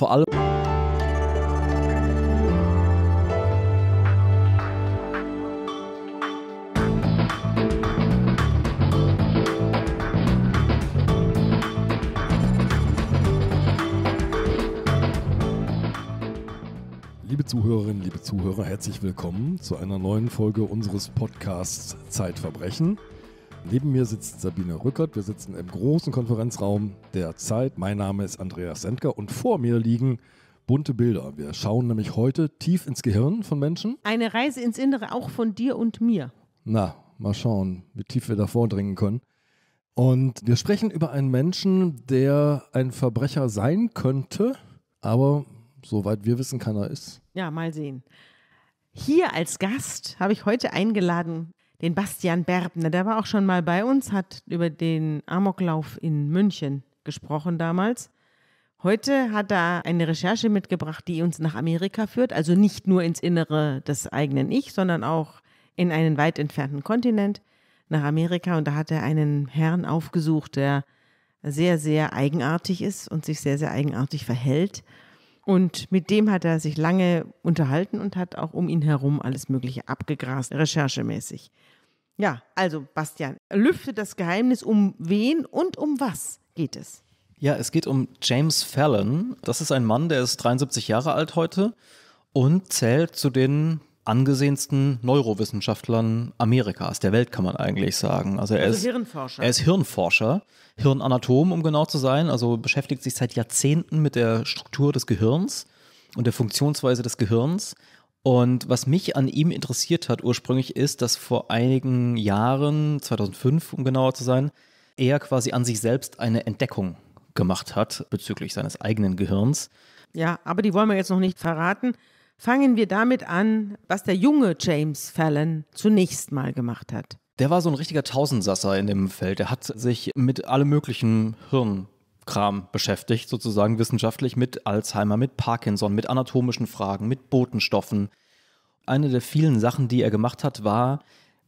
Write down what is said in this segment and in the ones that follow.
vor allem. Liebe Zuhörerinnen, liebe Zuhörer, herzlich willkommen zu einer neuen Folge unseres Podcasts Zeitverbrechen. Neben mir sitzt Sabine Rückert. Wir sitzen im großen Konferenzraum der Zeit. Mein Name ist Andreas Sendker und vor mir liegen bunte Bilder. Wir schauen nämlich heute tief ins Gehirn von Menschen. Eine Reise ins Innere auch von dir und mir. Na, mal schauen, wie tief wir da vordringen können. Und wir sprechen über einen Menschen, der ein Verbrecher sein könnte, aber soweit wir wissen, keiner ist. Ja, mal sehen. Hier als Gast habe ich heute eingeladen den Bastian Berbner, der war auch schon mal bei uns, hat über den Amoklauf in München gesprochen damals. Heute hat er eine Recherche mitgebracht, die uns nach Amerika führt, also nicht nur ins Innere des eigenen Ich, sondern auch in einen weit entfernten Kontinent, nach Amerika. Und da hat er einen Herrn aufgesucht, der sehr, sehr eigenartig ist und sich sehr, sehr eigenartig verhält. Und mit dem hat er sich lange unterhalten und hat auch um ihn herum alles Mögliche abgegrast, recherchemäßig. Ja, also Bastian, lüfte das Geheimnis, um wen und um was geht es? Ja, es geht um James Fallon. Das ist ein Mann, der ist 73 Jahre alt heute und zählt zu den angesehensten Neurowissenschaftlern Amerikas, der Welt kann man eigentlich sagen. Also er also ist Hirnforscher. Er ist Hirnforscher, Hirnanatom, um genau zu sein. Also beschäftigt sich seit Jahrzehnten mit der Struktur des Gehirns und der Funktionsweise des Gehirns und was mich an ihm interessiert hat ursprünglich ist, dass vor einigen Jahren, 2005 um genauer zu sein, er quasi an sich selbst eine Entdeckung gemacht hat bezüglich seines eigenen Gehirns. Ja, aber die wollen wir jetzt noch nicht verraten. Fangen wir damit an, was der junge James Fallon zunächst mal gemacht hat. Der war so ein richtiger Tausendsasser in dem Feld. Er hat sich mit allem möglichen Hirn Kram beschäftigt, sozusagen wissenschaftlich mit Alzheimer, mit Parkinson, mit anatomischen Fragen, mit Botenstoffen. Eine der vielen Sachen, die er gemacht hat, war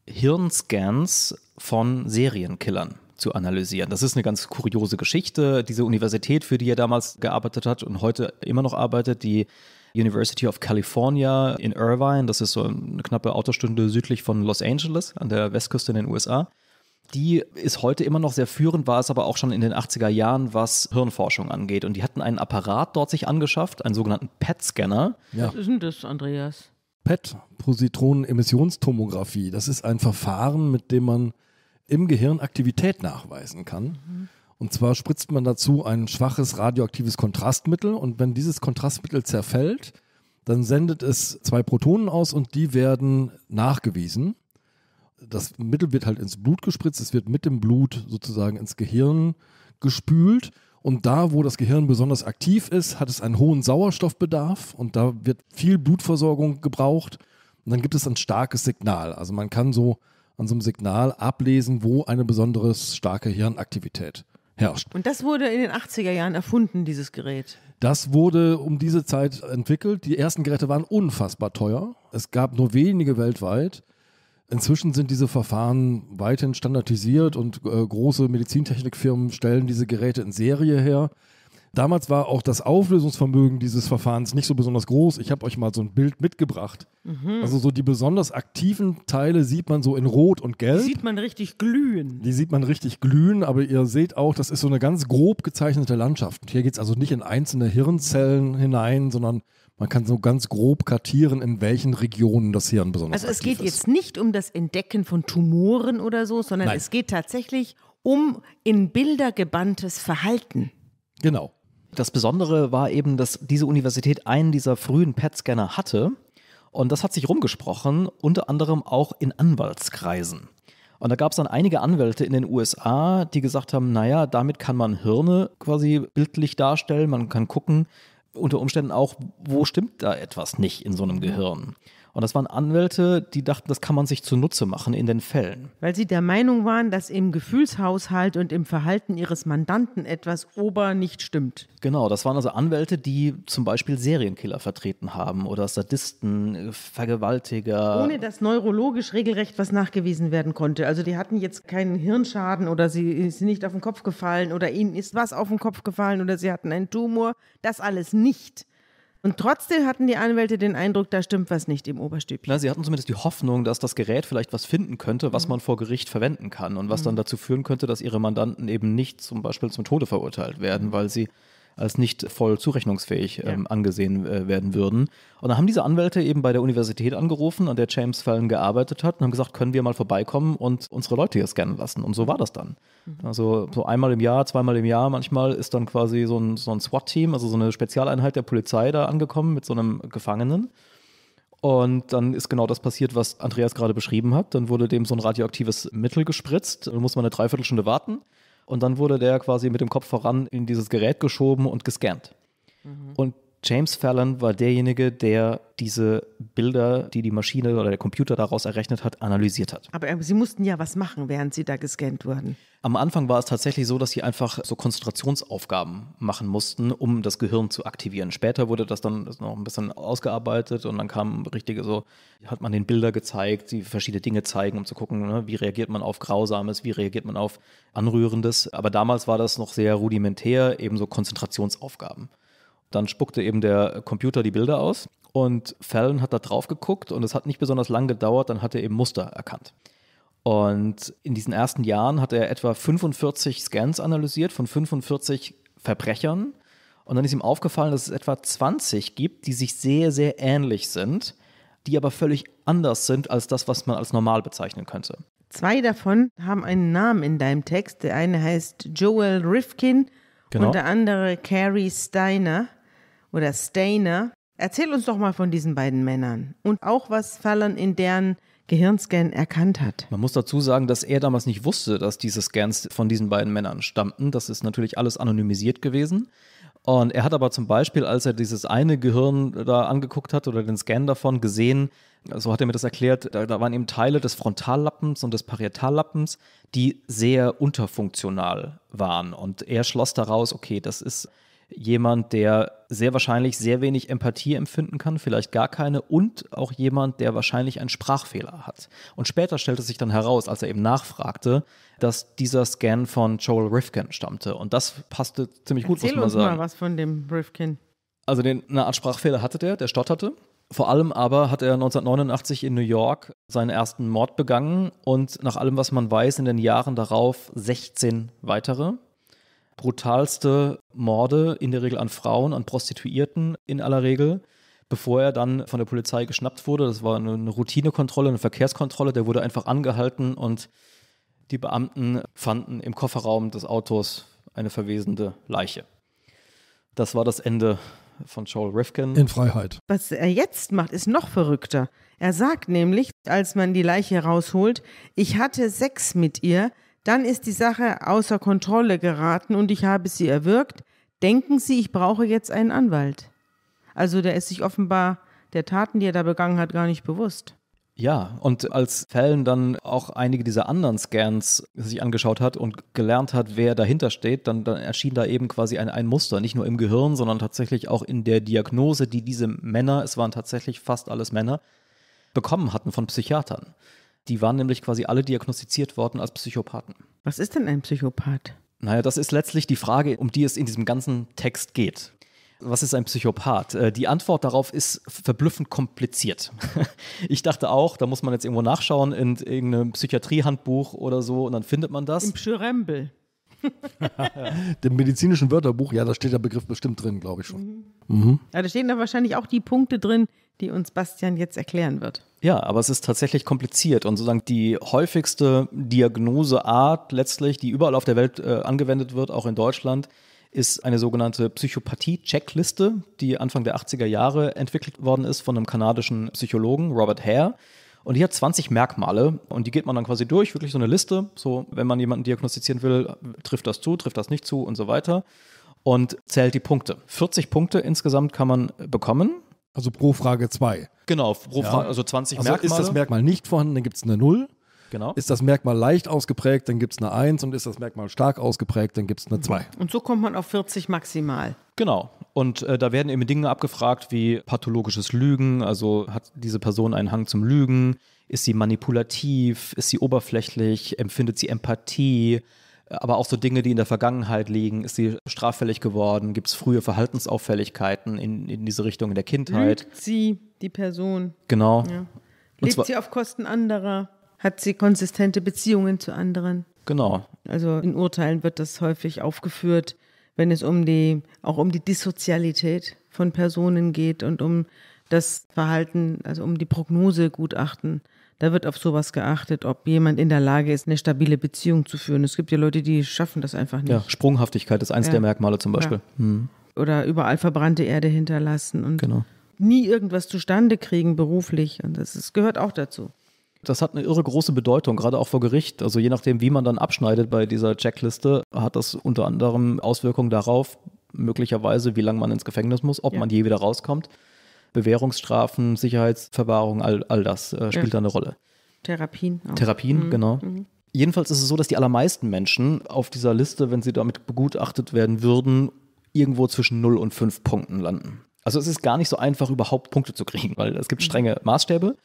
Hirnscans von Serienkillern zu analysieren. Das ist eine ganz kuriose Geschichte. Diese Universität, für die er damals gearbeitet hat und heute immer noch arbeitet, die University of California in Irvine, das ist so eine knappe Autostunde südlich von Los Angeles an der Westküste in den USA die ist heute immer noch sehr führend, war es aber auch schon in den 80er Jahren, was Hirnforschung angeht. Und die hatten einen Apparat dort sich angeschafft, einen sogenannten PET-Scanner. Ja. Was ist denn das, Andreas? PET, Positronenemissionstomographie. Das ist ein Verfahren, mit dem man im Gehirn Aktivität nachweisen kann. Mhm. Und zwar spritzt man dazu ein schwaches radioaktives Kontrastmittel und wenn dieses Kontrastmittel zerfällt, dann sendet es zwei Protonen aus und die werden nachgewiesen das Mittel wird halt ins Blut gespritzt, es wird mit dem Blut sozusagen ins Gehirn gespült. Und da, wo das Gehirn besonders aktiv ist, hat es einen hohen Sauerstoffbedarf und da wird viel Blutversorgung gebraucht. Und dann gibt es ein starkes Signal. Also man kann so an so einem Signal ablesen, wo eine besondere starke Hirnaktivität herrscht. Und das wurde in den 80er Jahren erfunden, dieses Gerät. Das wurde um diese Zeit entwickelt. Die ersten Geräte waren unfassbar teuer. Es gab nur wenige weltweit. Inzwischen sind diese Verfahren weithin standardisiert und äh, große Medizintechnikfirmen stellen diese Geräte in Serie her. Damals war auch das Auflösungsvermögen dieses Verfahrens nicht so besonders groß. Ich habe euch mal so ein Bild mitgebracht. Mhm. Also so die besonders aktiven Teile sieht man so in Rot und Gelb. Die sieht man richtig glühen. Die sieht man richtig glühen, aber ihr seht auch, das ist so eine ganz grob gezeichnete Landschaft. Und hier geht es also nicht in einzelne Hirnzellen hinein, sondern man kann so ganz grob kartieren, in welchen Regionen das Hirn besonders ist. Also es geht ist. jetzt nicht um das Entdecken von Tumoren oder so, sondern Nein. es geht tatsächlich um in Bilder gebanntes Verhalten. Genau. Das Besondere war eben, dass diese Universität einen dieser frühen PET-Scanner hatte. Und das hat sich rumgesprochen, unter anderem auch in Anwaltskreisen. Und da gab es dann einige Anwälte in den USA, die gesagt haben, naja, damit kann man Hirne quasi bildlich darstellen, man kann gucken, unter Umständen auch, wo stimmt da etwas nicht in so einem mhm. Gehirn? Und das waren Anwälte, die dachten, das kann man sich zunutze machen in den Fällen. Weil sie der Meinung waren, dass im Gefühlshaushalt und im Verhalten ihres Mandanten etwas ober nicht stimmt. Genau, das waren also Anwälte, die zum Beispiel Serienkiller vertreten haben oder Sadisten, Vergewaltiger. Ohne dass neurologisch regelrecht was nachgewiesen werden konnte. Also die hatten jetzt keinen Hirnschaden oder sie sind nicht auf den Kopf gefallen oder ihnen ist was auf den Kopf gefallen oder sie hatten einen Tumor. Das alles nicht. Und trotzdem hatten die Anwälte den Eindruck, da stimmt was nicht im Oberstübchen. Na, sie hatten zumindest die Hoffnung, dass das Gerät vielleicht was finden könnte, was mhm. man vor Gericht verwenden kann und was mhm. dann dazu führen könnte, dass ihre Mandanten eben nicht zum Beispiel zum Tode verurteilt werden, mhm. weil sie als nicht voll zurechnungsfähig ja. ähm, angesehen äh, werden würden. Und dann haben diese Anwälte eben bei der Universität angerufen, an der James Fallon gearbeitet hat und haben gesagt, können wir mal vorbeikommen und unsere Leute hier scannen lassen. Und so war das dann. Mhm. Also so einmal im Jahr, zweimal im Jahr manchmal ist dann quasi so ein, so ein SWAT-Team, also so eine Spezialeinheit der Polizei da angekommen mit so einem Gefangenen. Und dann ist genau das passiert, was Andreas gerade beschrieben hat. Dann wurde dem so ein radioaktives Mittel gespritzt. Dann muss man eine Dreiviertelstunde warten. Und dann wurde der quasi mit dem Kopf voran in dieses Gerät geschoben und gescannt. Mhm. Und James Fallon war derjenige, der diese Bilder, die die Maschine oder der Computer daraus errechnet hat, analysiert hat. Aber sie mussten ja was machen, während sie da gescannt wurden. Am Anfang war es tatsächlich so, dass sie einfach so Konzentrationsaufgaben machen mussten, um das Gehirn zu aktivieren. Später wurde das dann noch ein bisschen ausgearbeitet und dann kamen richtige so, hat man den Bilder gezeigt, die verschiedene Dinge zeigen, um zu gucken, ne, wie reagiert man auf Grausames, wie reagiert man auf Anrührendes. Aber damals war das noch sehr rudimentär, eben so Konzentrationsaufgaben. Dann spuckte eben der Computer die Bilder aus und Fallon hat da drauf geguckt und es hat nicht besonders lang gedauert, dann hat er eben Muster erkannt. Und in diesen ersten Jahren hat er etwa 45 Scans analysiert von 45 Verbrechern. Und dann ist ihm aufgefallen, dass es etwa 20 gibt, die sich sehr, sehr ähnlich sind, die aber völlig anders sind als das, was man als normal bezeichnen könnte. Zwei davon haben einen Namen in deinem Text. Der eine heißt Joel Rifkin genau. und der andere Carrie Steiner oder Steiner. Erzähl uns doch mal von diesen beiden Männern und auch was Fallon in deren Gehirnscan erkannt hat. Man muss dazu sagen, dass er damals nicht wusste, dass diese Scans von diesen beiden Männern stammten. Das ist natürlich alles anonymisiert gewesen. Und er hat aber zum Beispiel, als er dieses eine Gehirn da angeguckt hat oder den Scan davon gesehen, so hat er mir das erklärt, da, da waren eben Teile des Frontallappens und des Parietallappens, die sehr unterfunktional waren. Und er schloss daraus, okay, das ist jemand, der sehr wahrscheinlich sehr wenig Empathie empfinden kann, vielleicht gar keine, und auch jemand, der wahrscheinlich einen Sprachfehler hat. Und später stellte sich dann heraus, als er eben nachfragte, dass dieser Scan von Joel Rifkin stammte. Und das passte ziemlich gut, Erzähl muss man sagen. uns sagen. mal was von dem Rifkin. Also den, eine Art Sprachfehler hatte der, der stotterte. Vor allem aber hat er 1989 in New York seinen ersten Mord begangen und nach allem, was man weiß, in den Jahren darauf 16 weitere brutalste Morde, in der Regel an Frauen, an Prostituierten in aller Regel, bevor er dann von der Polizei geschnappt wurde. Das war eine Routinekontrolle, eine Verkehrskontrolle. Der wurde einfach angehalten und die Beamten fanden im Kofferraum des Autos eine verwesende Leiche. Das war das Ende von Joel Rifkin. In Freiheit. Was er jetzt macht, ist noch verrückter. Er sagt nämlich, als man die Leiche rausholt, ich hatte Sex mit ihr, dann ist die Sache außer Kontrolle geraten und ich habe sie erwirkt. Denken Sie, ich brauche jetzt einen Anwalt. Also der ist sich offenbar der Taten, die er da begangen hat, gar nicht bewusst. Ja, und als Fällen dann auch einige dieser anderen Scans sich angeschaut hat und gelernt hat, wer dahinter steht, dann, dann erschien da eben quasi ein, ein Muster, nicht nur im Gehirn, sondern tatsächlich auch in der Diagnose, die diese Männer, es waren tatsächlich fast alles Männer, bekommen hatten von Psychiatern. Die waren nämlich quasi alle diagnostiziert worden als Psychopathen. Was ist denn ein Psychopath? Naja, das ist letztlich die Frage, um die es in diesem ganzen Text geht. Was ist ein Psychopath? Äh, die Antwort darauf ist verblüffend kompliziert. Ich dachte auch, da muss man jetzt irgendwo nachschauen in irgendeinem Psychiatriehandbuch oder so und dann findet man das. Im Pschürembel. Dem medizinischen Wörterbuch, ja, da steht der Begriff bestimmt drin, glaube ich schon. Mhm. mhm. Ja, da stehen da wahrscheinlich auch die Punkte drin, die uns Bastian jetzt erklären wird. Ja, aber es ist tatsächlich kompliziert und sozusagen die häufigste Diagnoseart letztlich, die überall auf der Welt äh, angewendet wird, auch in Deutschland, ist eine sogenannte Psychopathie-Checkliste, die Anfang der 80er Jahre entwickelt worden ist von einem kanadischen Psychologen, Robert Hare. Und die hat 20 Merkmale und die geht man dann quasi durch, wirklich so eine Liste. So, wenn man jemanden diagnostizieren will, trifft das zu, trifft das nicht zu und so weiter. Und zählt die Punkte. 40 Punkte insgesamt kann man bekommen also pro Frage zwei. Genau, pro ja. Frage, also 20 also Merkmale. Ist das Merkmal nicht vorhanden, dann gibt es eine Null. Genau. Ist das Merkmal leicht ausgeprägt, dann gibt es eine 1 und ist das Merkmal stark ausgeprägt, dann gibt es eine 2. Und so kommt man auf 40 maximal. Genau. Und äh, da werden eben Dinge abgefragt wie pathologisches Lügen, also hat diese Person einen Hang zum Lügen, ist sie manipulativ, ist sie oberflächlich, empfindet sie Empathie, aber auch so Dinge, die in der Vergangenheit liegen. Ist sie straffällig geworden? Gibt es frühe Verhaltensauffälligkeiten in, in diese Richtung in der Kindheit? Lügt sie, die Person. Genau. Ja. Lebt sie auf Kosten anderer? Hat sie konsistente Beziehungen zu anderen? Genau. Also in Urteilen wird das häufig aufgeführt, wenn es um die, auch um die Dissozialität von Personen geht und um das Verhalten, also um die Prognosegutachten. Da wird auf sowas geachtet, ob jemand in der Lage ist, eine stabile Beziehung zu führen. Es gibt ja Leute, die schaffen das einfach nicht. Ja, Sprunghaftigkeit ist eins ja. der Merkmale zum Beispiel. Ja. Hm. Oder überall verbrannte Erde hinterlassen und genau. nie irgendwas zustande kriegen beruflich. Und das, das gehört auch dazu. Das hat eine irre große Bedeutung, gerade auch vor Gericht. Also je nachdem, wie man dann abschneidet bei dieser Checkliste, hat das unter anderem Auswirkungen darauf, möglicherweise, wie lange man ins Gefängnis muss, ob ja. man je wieder rauskommt. Bewährungsstrafen, Sicherheitsverwahrung, all, all das äh, spielt ja. da eine Rolle. Therapien. Auch. Therapien, mhm. genau. Mhm. Jedenfalls ist es so, dass die allermeisten Menschen auf dieser Liste, wenn sie damit begutachtet werden würden, irgendwo zwischen 0 und 5 Punkten landen. Also es ist gar nicht so einfach, überhaupt Punkte zu kriegen, weil es gibt mhm. strenge Maßstäbe.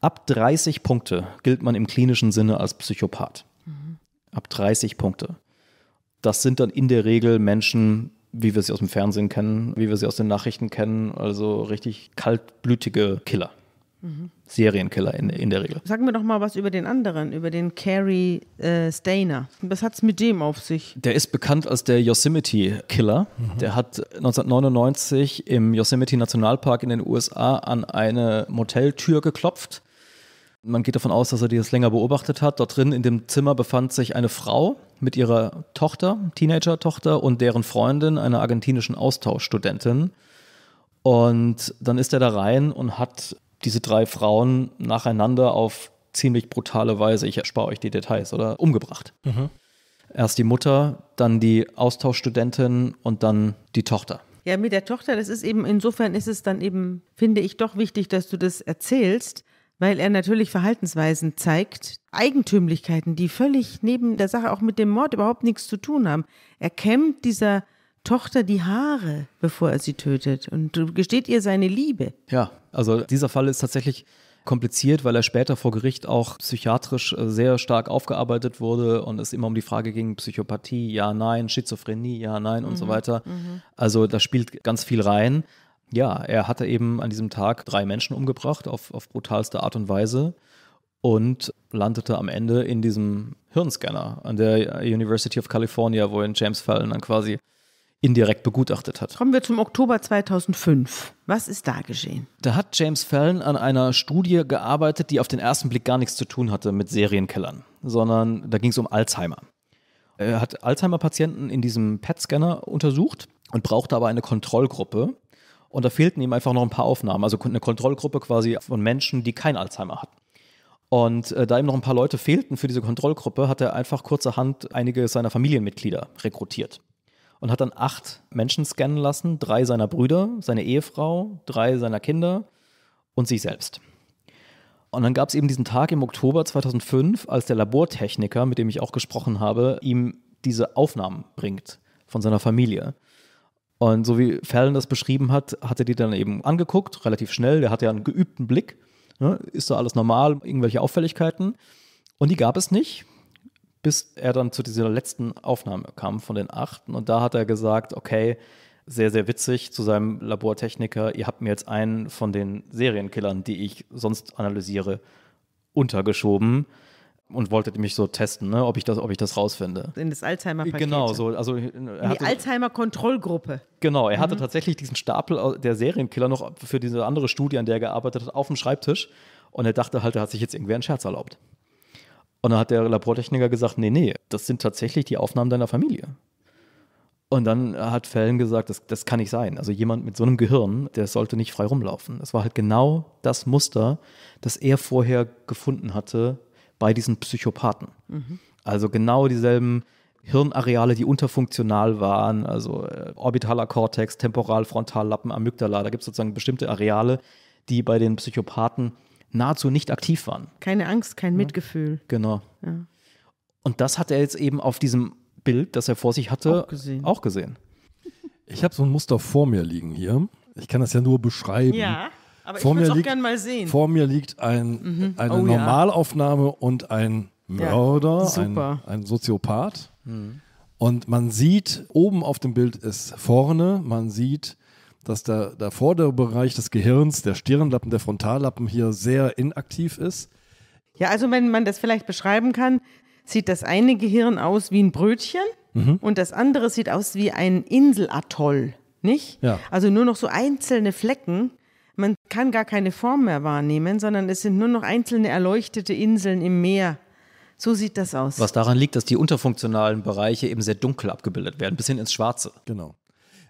Ab 30 Punkte gilt man im klinischen Sinne als Psychopath. Mhm. Ab 30 Punkte. Das sind dann in der Regel Menschen, wie wir sie aus dem Fernsehen kennen, wie wir sie aus den Nachrichten kennen. Also richtig kaltblütige Killer. Mhm. Serienkiller in, in der Regel. Sagen wir doch mal was über den anderen, über den Carrie äh, Stainer. Was hat es mit dem auf sich? Der ist bekannt als der Yosemite Killer. Mhm. Der hat 1999 im Yosemite Nationalpark in den USA an eine Moteltür geklopft man geht davon aus, dass er die das länger beobachtet hat. Dort drin in dem Zimmer befand sich eine Frau mit ihrer Tochter, Teenager-Tochter und deren Freundin, einer argentinischen Austauschstudentin. Und dann ist er da rein und hat diese drei Frauen nacheinander auf ziemlich brutale Weise, ich erspare euch die Details, oder umgebracht. Mhm. Erst die Mutter, dann die Austauschstudentin und dann die Tochter. Ja, mit der Tochter, das ist eben, insofern ist es dann eben, finde ich, doch wichtig, dass du das erzählst, weil er natürlich Verhaltensweisen zeigt, Eigentümlichkeiten, die völlig neben der Sache auch mit dem Mord überhaupt nichts zu tun haben. Er kämmt dieser Tochter die Haare, bevor er sie tötet und gesteht ihr seine Liebe. Ja, also dieser Fall ist tatsächlich kompliziert, weil er später vor Gericht auch psychiatrisch äh, sehr stark aufgearbeitet wurde und es immer um die Frage ging, Psychopathie, ja, nein, Schizophrenie, ja, nein und mhm, so weiter. Mhm. Also da spielt ganz viel rein. Ja, er hatte eben an diesem Tag drei Menschen umgebracht auf, auf brutalste Art und Weise und landete am Ende in diesem Hirnscanner an der University of California, wo ihn James Fallon dann quasi indirekt begutachtet hat. Kommen wir zum Oktober 2005. Was ist da geschehen? Da hat James Fallon an einer Studie gearbeitet, die auf den ersten Blick gar nichts zu tun hatte mit Serienkillern, sondern da ging es um Alzheimer. Er hat Alzheimer-Patienten in diesem PET-Scanner untersucht und brauchte aber eine Kontrollgruppe, und da fehlten ihm einfach noch ein paar Aufnahmen, also eine Kontrollgruppe quasi von Menschen, die kein Alzheimer hatten. Und äh, da ihm noch ein paar Leute fehlten für diese Kontrollgruppe, hat er einfach kurzerhand einige seiner Familienmitglieder rekrutiert. Und hat dann acht Menschen scannen lassen, drei seiner Brüder, seine Ehefrau, drei seiner Kinder und sich selbst. Und dann gab es eben diesen Tag im Oktober 2005, als der Labortechniker, mit dem ich auch gesprochen habe, ihm diese Aufnahmen bringt von seiner Familie. Und so wie Fallon das beschrieben hat, hat er die dann eben angeguckt, relativ schnell. Der hat ja einen geübten Blick. Ne? Ist da alles normal? Irgendwelche Auffälligkeiten? Und die gab es nicht, bis er dann zu dieser letzten Aufnahme kam von den achten. Und da hat er gesagt, okay, sehr, sehr witzig zu seinem Labortechniker, ihr habt mir jetzt einen von den Serienkillern, die ich sonst analysiere, untergeschoben und wollte mich so testen, ne, ob ich das, ob ich das rausfinde. In das Alzheimer-Paket. Genau, so, also äh, er hatte, die Alzheimer-Kontrollgruppe. Genau, er mhm. hatte tatsächlich diesen Stapel der Serienkiller noch für diese andere Studie, an der er gearbeitet hat, auf dem Schreibtisch und er dachte halt, er hat sich jetzt irgendwer einen Scherz erlaubt. Und dann hat der Labortechniker gesagt, nee, nee, das sind tatsächlich die Aufnahmen deiner Familie. Und dann hat Fellen gesagt, das, das kann nicht sein. Also jemand mit so einem Gehirn, der sollte nicht frei rumlaufen. Das war halt genau das Muster, das er vorher gefunden hatte bei diesen Psychopathen. Mhm. Also genau dieselben Hirnareale, die unterfunktional waren, also äh, orbitaler Kortex, Temporalfrontallappen, Amygdala, da gibt es sozusagen bestimmte Areale, die bei den Psychopathen nahezu nicht aktiv waren. Keine Angst, kein ja. Mitgefühl. Genau. Ja. Und das hat er jetzt eben auf diesem Bild, das er vor sich hatte, auch gesehen. Auch gesehen. Ich habe so ein Muster vor mir liegen hier. Ich kann das ja nur beschreiben. Ja. Aber vor ich würde es auch gerne mal sehen. Vor mir liegt ein, mhm. eine oh, Normalaufnahme ja. und ein Mörder, ja, ein, ein, Soziopath. Mhm. Und man sieht, oben auf dem Bild ist vorne, man sieht, dass der, der vordere Bereich des Gehirns, der Stirnlappen, der Frontallappen hier sehr inaktiv ist. Ja, also wenn man das vielleicht beschreiben kann, sieht das eine Gehirn aus wie ein Brötchen mhm. und das andere sieht aus wie ein Inselatoll, nicht? Ja. Also nur noch so einzelne Flecken kann gar keine Form mehr wahrnehmen, sondern es sind nur noch einzelne erleuchtete Inseln im Meer. So sieht das aus. Was daran liegt, dass die unterfunktionalen Bereiche eben sehr dunkel abgebildet werden, bis hin ins Schwarze. Genau.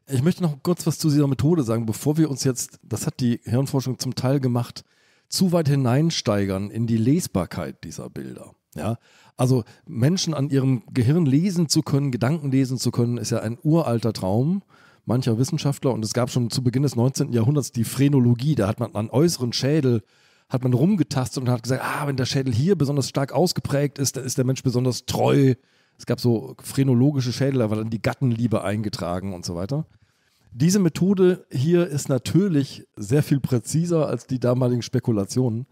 Ich möchte noch kurz was zu dieser Methode sagen, bevor wir uns jetzt, das hat die Hirnforschung zum Teil gemacht, zu weit hineinsteigern in die Lesbarkeit dieser Bilder. Ja, also Menschen an ihrem Gehirn lesen zu können, Gedanken lesen zu können, ist ja ein uralter Traum mancher Wissenschaftler. Und es gab schon zu Beginn des 19. Jahrhunderts die Phrenologie. Da hat man an äußeren Schädel hat man rumgetastet und hat gesagt, ah, wenn der Schädel hier besonders stark ausgeprägt ist, dann ist der Mensch besonders treu. Es gab so phrenologische Schädel, da war dann die Gattenliebe eingetragen und so weiter. Diese Methode hier ist natürlich sehr viel präziser als die damaligen Spekulationen,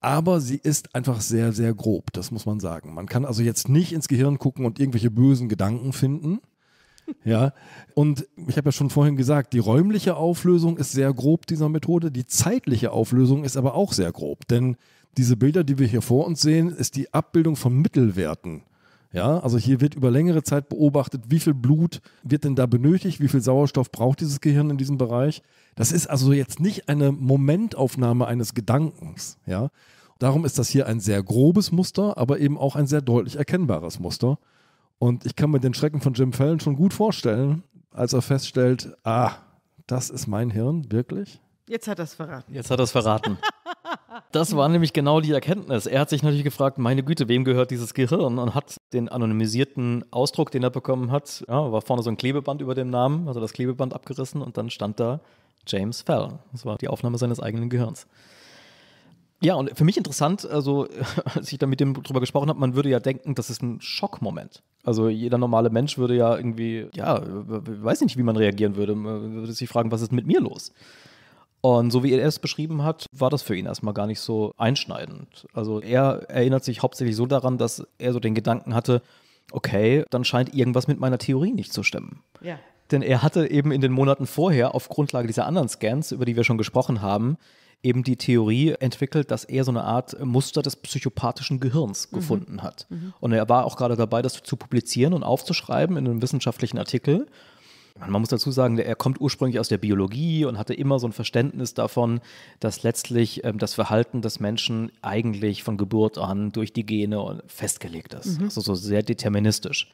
aber sie ist einfach sehr, sehr grob, das muss man sagen. Man kann also jetzt nicht ins Gehirn gucken und irgendwelche bösen Gedanken finden, ja, und ich habe ja schon vorhin gesagt, die räumliche Auflösung ist sehr grob dieser Methode, die zeitliche Auflösung ist aber auch sehr grob, denn diese Bilder, die wir hier vor uns sehen, ist die Abbildung von Mittelwerten. Ja, also hier wird über längere Zeit beobachtet, wie viel Blut wird denn da benötigt, wie viel Sauerstoff braucht dieses Gehirn in diesem Bereich. Das ist also jetzt nicht eine Momentaufnahme eines Gedankens, ja. Darum ist das hier ein sehr grobes Muster, aber eben auch ein sehr deutlich erkennbares Muster. Und ich kann mir den Schrecken von Jim Fallon schon gut vorstellen, als er feststellt, ah, das ist mein Hirn, wirklich? Jetzt hat er es verraten. Jetzt hat er es verraten. Das war nämlich genau die Erkenntnis. Er hat sich natürlich gefragt, meine Güte, wem gehört dieses Gehirn? Und hat den anonymisierten Ausdruck, den er bekommen hat, ja, war vorne so ein Klebeband über dem Namen, also das Klebeband abgerissen und dann stand da James Fell. Das war die Aufnahme seines eigenen Gehirns. Ja, und für mich interessant, also als ich da mit dem drüber gesprochen habe, man würde ja denken, das ist ein Schockmoment. Also jeder normale Mensch würde ja irgendwie, ja, weiß nicht, wie man reagieren würde. Man würde sich fragen, was ist mit mir los? Und so wie er es beschrieben hat, war das für ihn erstmal gar nicht so einschneidend. Also er erinnert sich hauptsächlich so daran, dass er so den Gedanken hatte, okay, dann scheint irgendwas mit meiner Theorie nicht zu stimmen. Ja. Denn er hatte eben in den Monaten vorher auf Grundlage dieser anderen Scans, über die wir schon gesprochen haben, eben die Theorie entwickelt, dass er so eine Art Muster des psychopathischen Gehirns mhm. gefunden mhm. hat. Und er war auch gerade dabei, das zu publizieren und aufzuschreiben in einem wissenschaftlichen Artikel. Man muss dazu sagen, er kommt ursprünglich aus der Biologie und hatte immer so ein Verständnis davon, dass letztlich ähm, das Verhalten des Menschen eigentlich von Geburt an durch die Gene festgelegt ist. Mhm. Also so sehr deterministisch.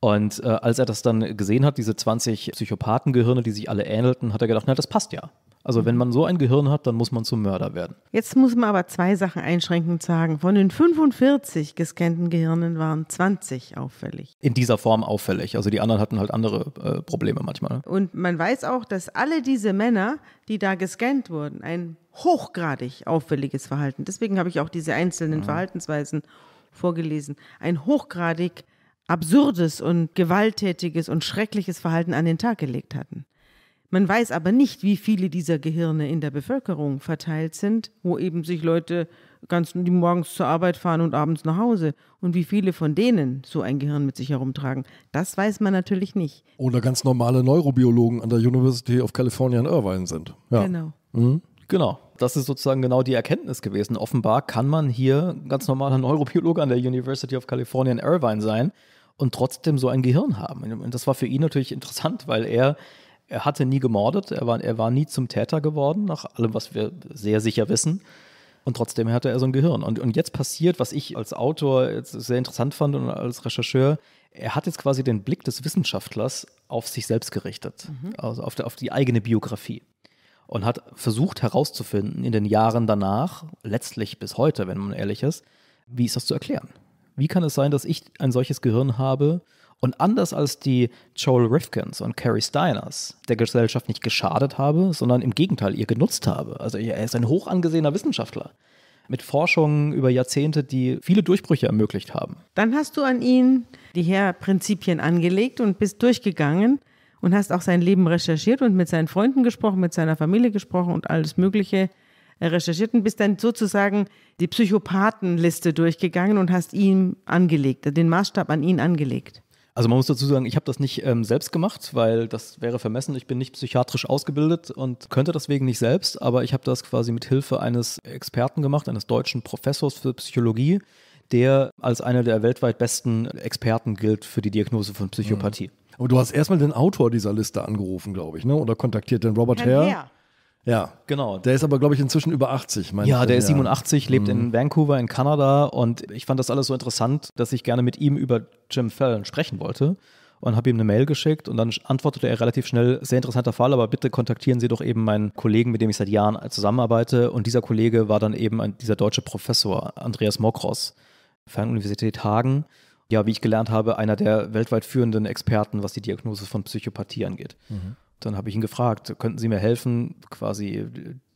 Und äh, als er das dann gesehen hat, diese 20 Psychopathengehirne, die sich alle ähnelten, hat er gedacht, na, das passt ja. Also wenn mhm. man so ein Gehirn hat, dann muss man zum Mörder werden. Jetzt muss man aber zwei Sachen einschränkend sagen. Von den 45 gescannten Gehirnen waren 20 auffällig. In dieser Form auffällig. Also die anderen hatten halt andere äh, Probleme manchmal. Und man weiß auch, dass alle diese Männer, die da gescannt wurden, ein hochgradig auffälliges Verhalten, deswegen habe ich auch diese einzelnen mhm. Verhaltensweisen vorgelesen, ein hochgradig absurdes und gewalttätiges und schreckliches Verhalten an den Tag gelegt hatten. Man weiß aber nicht, wie viele dieser Gehirne in der Bevölkerung verteilt sind, wo eben sich Leute ganz die morgens zur Arbeit fahren und abends nach Hause und wie viele von denen so ein Gehirn mit sich herumtragen. Das weiß man natürlich nicht. Oder ganz normale Neurobiologen an der University of California in Irvine sind. Ja. Genau. Mhm. Genau. Das ist sozusagen genau die Erkenntnis gewesen. Offenbar kann man hier ganz normaler Neurobiologe an der University of California in Irvine sein und trotzdem so ein Gehirn haben. Und das war für ihn natürlich interessant, weil er er hatte nie gemordet, er war, er war nie zum Täter geworden, nach allem, was wir sehr sicher wissen. Und trotzdem hatte er so ein Gehirn. Und, und jetzt passiert, was ich als Autor jetzt sehr interessant fand und als Rechercheur, er hat jetzt quasi den Blick des Wissenschaftlers auf sich selbst gerichtet, mhm. also auf, der, auf die eigene Biografie. Und hat versucht herauszufinden in den Jahren danach, letztlich bis heute, wenn man ehrlich ist, wie ist das zu erklären? Wie kann es sein, dass ich ein solches Gehirn habe und anders als die Joel Rifkins und Carrie Steiners der Gesellschaft nicht geschadet habe, sondern im Gegenteil ihr genutzt habe. Also er ist ein hoch angesehener Wissenschaftler mit Forschungen über Jahrzehnte, die viele Durchbrüche ermöglicht haben. Dann hast du an ihn die Herr-Prinzipien angelegt und bist durchgegangen und hast auch sein Leben recherchiert und mit seinen Freunden gesprochen, mit seiner Familie gesprochen und alles Mögliche recherchiert und bist dann sozusagen die Psychopathenliste durchgegangen und hast ihm angelegt, den Maßstab an ihn angelegt. Also man muss dazu sagen, ich habe das nicht ähm, selbst gemacht, weil das wäre vermessen. Ich bin nicht psychiatrisch ausgebildet und könnte deswegen nicht selbst, aber ich habe das quasi mit Hilfe eines Experten gemacht, eines deutschen Professors für Psychologie, der als einer der weltweit besten Experten gilt für die Diagnose von Psychopathie. Mhm. Aber du hast erstmal den Autor dieser Liste angerufen, glaube ich, ne? oder kontaktiert den Robert Herr. Herr. Ja. Genau. Der ist aber, glaube ich, inzwischen über 80. Meinst ja, der ist 87, ja. lebt mhm. in Vancouver in Kanada und ich fand das alles so interessant, dass ich gerne mit ihm über Jim Fallon sprechen wollte und habe ihm eine Mail geschickt und dann antwortete er relativ schnell, sehr interessanter Fall, aber bitte kontaktieren Sie doch eben meinen Kollegen, mit dem ich seit Jahren zusammenarbeite und dieser Kollege war dann eben ein, dieser deutsche Professor Andreas Mokros, Fernuniversität Hagen ja, wie ich gelernt habe, einer der weltweit führenden Experten, was die Diagnose von Psychopathie angeht. Mhm. Dann habe ich ihn gefragt, könnten Sie mir helfen, quasi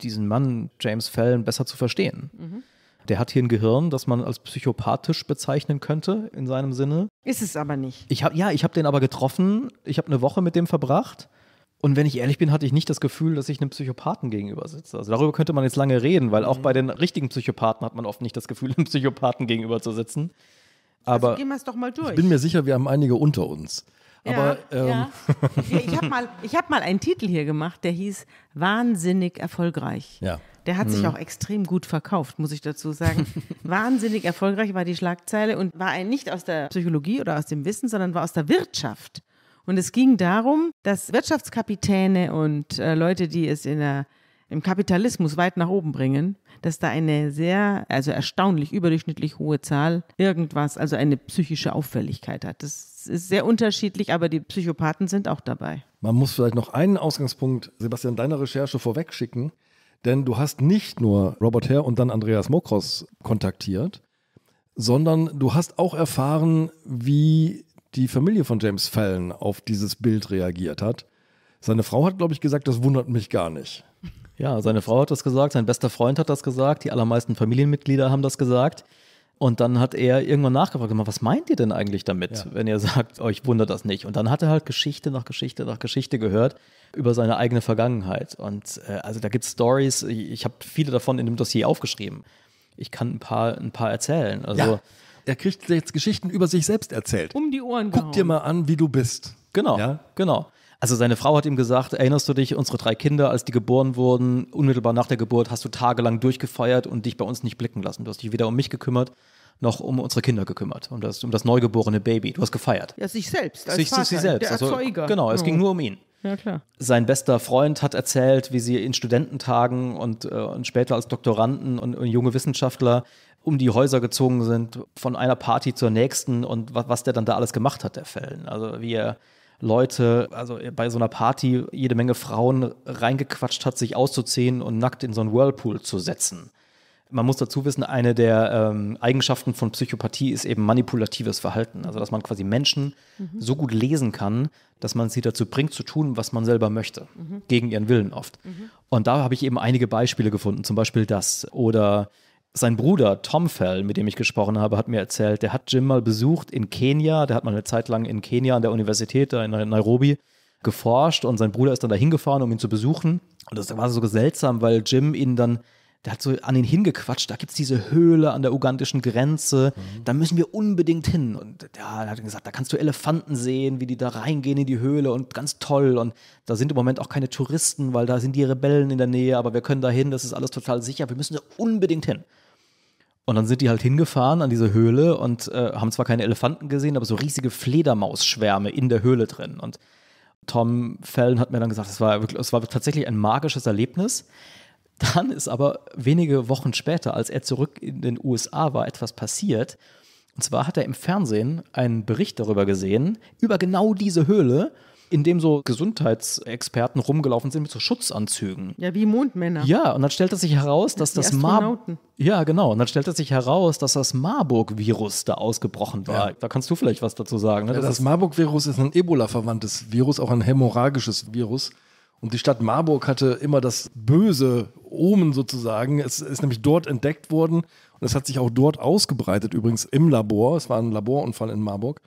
diesen Mann, James Fallon, besser zu verstehen? Mhm. Der hat hier ein Gehirn, das man als psychopathisch bezeichnen könnte, in seinem Sinne. Ist es aber nicht. Ich hab, ja, ich habe den aber getroffen. Ich habe eine Woche mit dem verbracht. Und wenn ich ehrlich bin, hatte ich nicht das Gefühl, dass ich einem Psychopathen gegenüber sitze. Also darüber könnte man jetzt lange reden, weil auch mhm. bei den richtigen Psychopathen hat man oft nicht das Gefühl, einem Psychopathen gegenüber zu sitzen. Also aber also gehen wir es doch mal durch. Ich bin mir sicher, wir haben einige unter uns. Aber, ja, ähm. ja. Ich habe mal, hab mal einen Titel hier gemacht, der hieß Wahnsinnig erfolgreich. Ja. Der hat mhm. sich auch extrem gut verkauft, muss ich dazu sagen. Wahnsinnig erfolgreich war die Schlagzeile und war ein nicht aus der Psychologie oder aus dem Wissen, sondern war aus der Wirtschaft. Und es ging darum, dass Wirtschaftskapitäne und äh, Leute, die es in der, im Kapitalismus weit nach oben bringen, dass da eine sehr, also erstaunlich überdurchschnittlich hohe Zahl irgendwas, also eine psychische Auffälligkeit hat. Das ist, ist sehr unterschiedlich, aber die Psychopathen sind auch dabei. Man muss vielleicht noch einen Ausgangspunkt, Sebastian, deiner Recherche vorweg schicken, denn du hast nicht nur Robert Hare und dann Andreas Mokros kontaktiert, sondern du hast auch erfahren, wie die Familie von James Fallon auf dieses Bild reagiert hat. Seine Frau hat, glaube ich, gesagt, das wundert mich gar nicht. Ja, seine Frau hat das gesagt, sein bester Freund hat das gesagt, die allermeisten Familienmitglieder haben das gesagt. Und dann hat er irgendwann nachgefragt, was meint ihr denn eigentlich damit, ja. wenn ihr sagt, euch oh, wundert das nicht? Und dann hat er halt Geschichte nach Geschichte nach Geschichte gehört über seine eigene Vergangenheit. Und äh, also da gibt es Stories, ich, ich habe viele davon in dem Dossier aufgeschrieben. Ich kann ein paar, ein paar erzählen. Also, ja. Er kriegt jetzt Geschichten über sich selbst erzählt. Um die Ohren gehauen. Guck dir mal an, wie du bist. Genau, ja? genau. Also seine Frau hat ihm gesagt, erinnerst du dich, unsere drei Kinder, als die geboren wurden, unmittelbar nach der Geburt, hast du tagelang durchgefeiert und dich bei uns nicht blicken lassen. Du hast dich weder um mich gekümmert, noch um unsere Kinder gekümmert, um das, um das neugeborene Baby. Du hast gefeiert. Ja, sich selbst. Als sich, Vater, sich selbst. Der also, Genau, es oh. ging mhm. nur um ihn. Ja, klar. Sein bester Freund hat erzählt, wie sie in Studententagen und, äh, und später als Doktoranden und, und, junge Wissenschaftler um die Häuser gezogen sind, von einer Party zur nächsten und was, was der dann da alles gemacht hat, der Fällen. Also wie er Leute, also bei so einer Party jede Menge Frauen reingequatscht hat, sich auszuziehen und nackt in so einen Whirlpool zu setzen. Man muss dazu wissen, eine der ähm, Eigenschaften von Psychopathie ist eben manipulatives Verhalten. Also, dass man quasi Menschen mhm. so gut lesen kann, dass man sie dazu bringt, zu tun, was man selber möchte. Mhm. Gegen ihren Willen oft. Mhm. Und da habe ich eben einige Beispiele gefunden. Zum Beispiel das. Oder sein Bruder Tom Fell, mit dem ich gesprochen habe, hat mir erzählt, der hat Jim mal besucht in Kenia. Der hat mal eine Zeit lang in Kenia an der Universität, da in Nairobi, geforscht und sein Bruder ist dann da hingefahren, um ihn zu besuchen. Und das war so seltsam, weil Jim ihn dann der hat so an den hingequatscht, da gibt es diese Höhle an der ugandischen Grenze, mhm. da müssen wir unbedingt hin. Und ja, er hat gesagt, da kannst du Elefanten sehen, wie die da reingehen in die Höhle und ganz toll. Und da sind im Moment auch keine Touristen, weil da sind die Rebellen in der Nähe, aber wir können da hin, das ist alles total sicher, wir müssen da unbedingt hin. Und dann sind die halt hingefahren an diese Höhle und äh, haben zwar keine Elefanten gesehen, aber so riesige Fledermausschwärme in der Höhle drin. Und Tom Fellen hat mir dann gesagt, es war, es war tatsächlich ein magisches Erlebnis. Dann ist aber wenige Wochen später, als er zurück in den USA war, etwas passiert. Und zwar hat er im Fernsehen einen Bericht darüber gesehen, über genau diese Höhle, in dem so Gesundheitsexperten rumgelaufen sind mit so Schutzanzügen. Ja, wie Mondmänner. Ja, und dann stellt er sich heraus, dass das, Marburg. Ja, genau. Und dann stellt es sich heraus, dass das Marburg-Virus da ausgebrochen war. Ja. Da kannst du vielleicht was dazu sagen. Ne? Ja, das, das Marburg-Virus ist ein Ebola-verwandtes Virus, auch ein hämorrhagisches Virus. Und die Stadt Marburg hatte immer das böse Omen sozusagen. Es ist nämlich dort entdeckt worden und es hat sich auch dort ausgebreitet, übrigens im Labor. Es war ein Laborunfall in Marburg.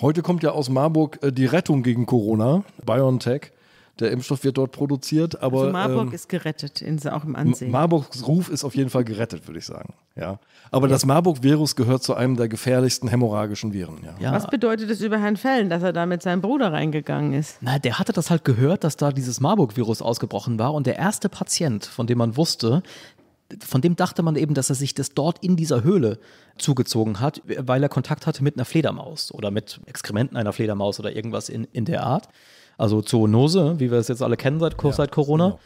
Heute kommt ja aus Marburg äh, die Rettung gegen Corona, BioNTech. Der Impfstoff wird dort produziert, aber. Also Marburg ähm, ist gerettet, in, auch im Ansehen. Marburgs Ruf ist auf jeden Fall gerettet, würde ich sagen. Ja. Aber ja. das Marburg-Virus gehört zu einem der gefährlichsten hämorrhagischen Viren. Ja. ja. Was bedeutet das über Herrn Fellen, dass er da mit seinem Bruder reingegangen ist? Na, der hatte das halt gehört, dass da dieses Marburg-Virus ausgebrochen war und der erste Patient, von dem man wusste, von dem dachte man eben, dass er sich das dort in dieser Höhle zugezogen hat, weil er Kontakt hatte mit einer Fledermaus oder mit Exkrementen einer Fledermaus oder irgendwas in, in der Art also Zoonose, wie wir es jetzt alle kennen seit, ja, Corona. Genau.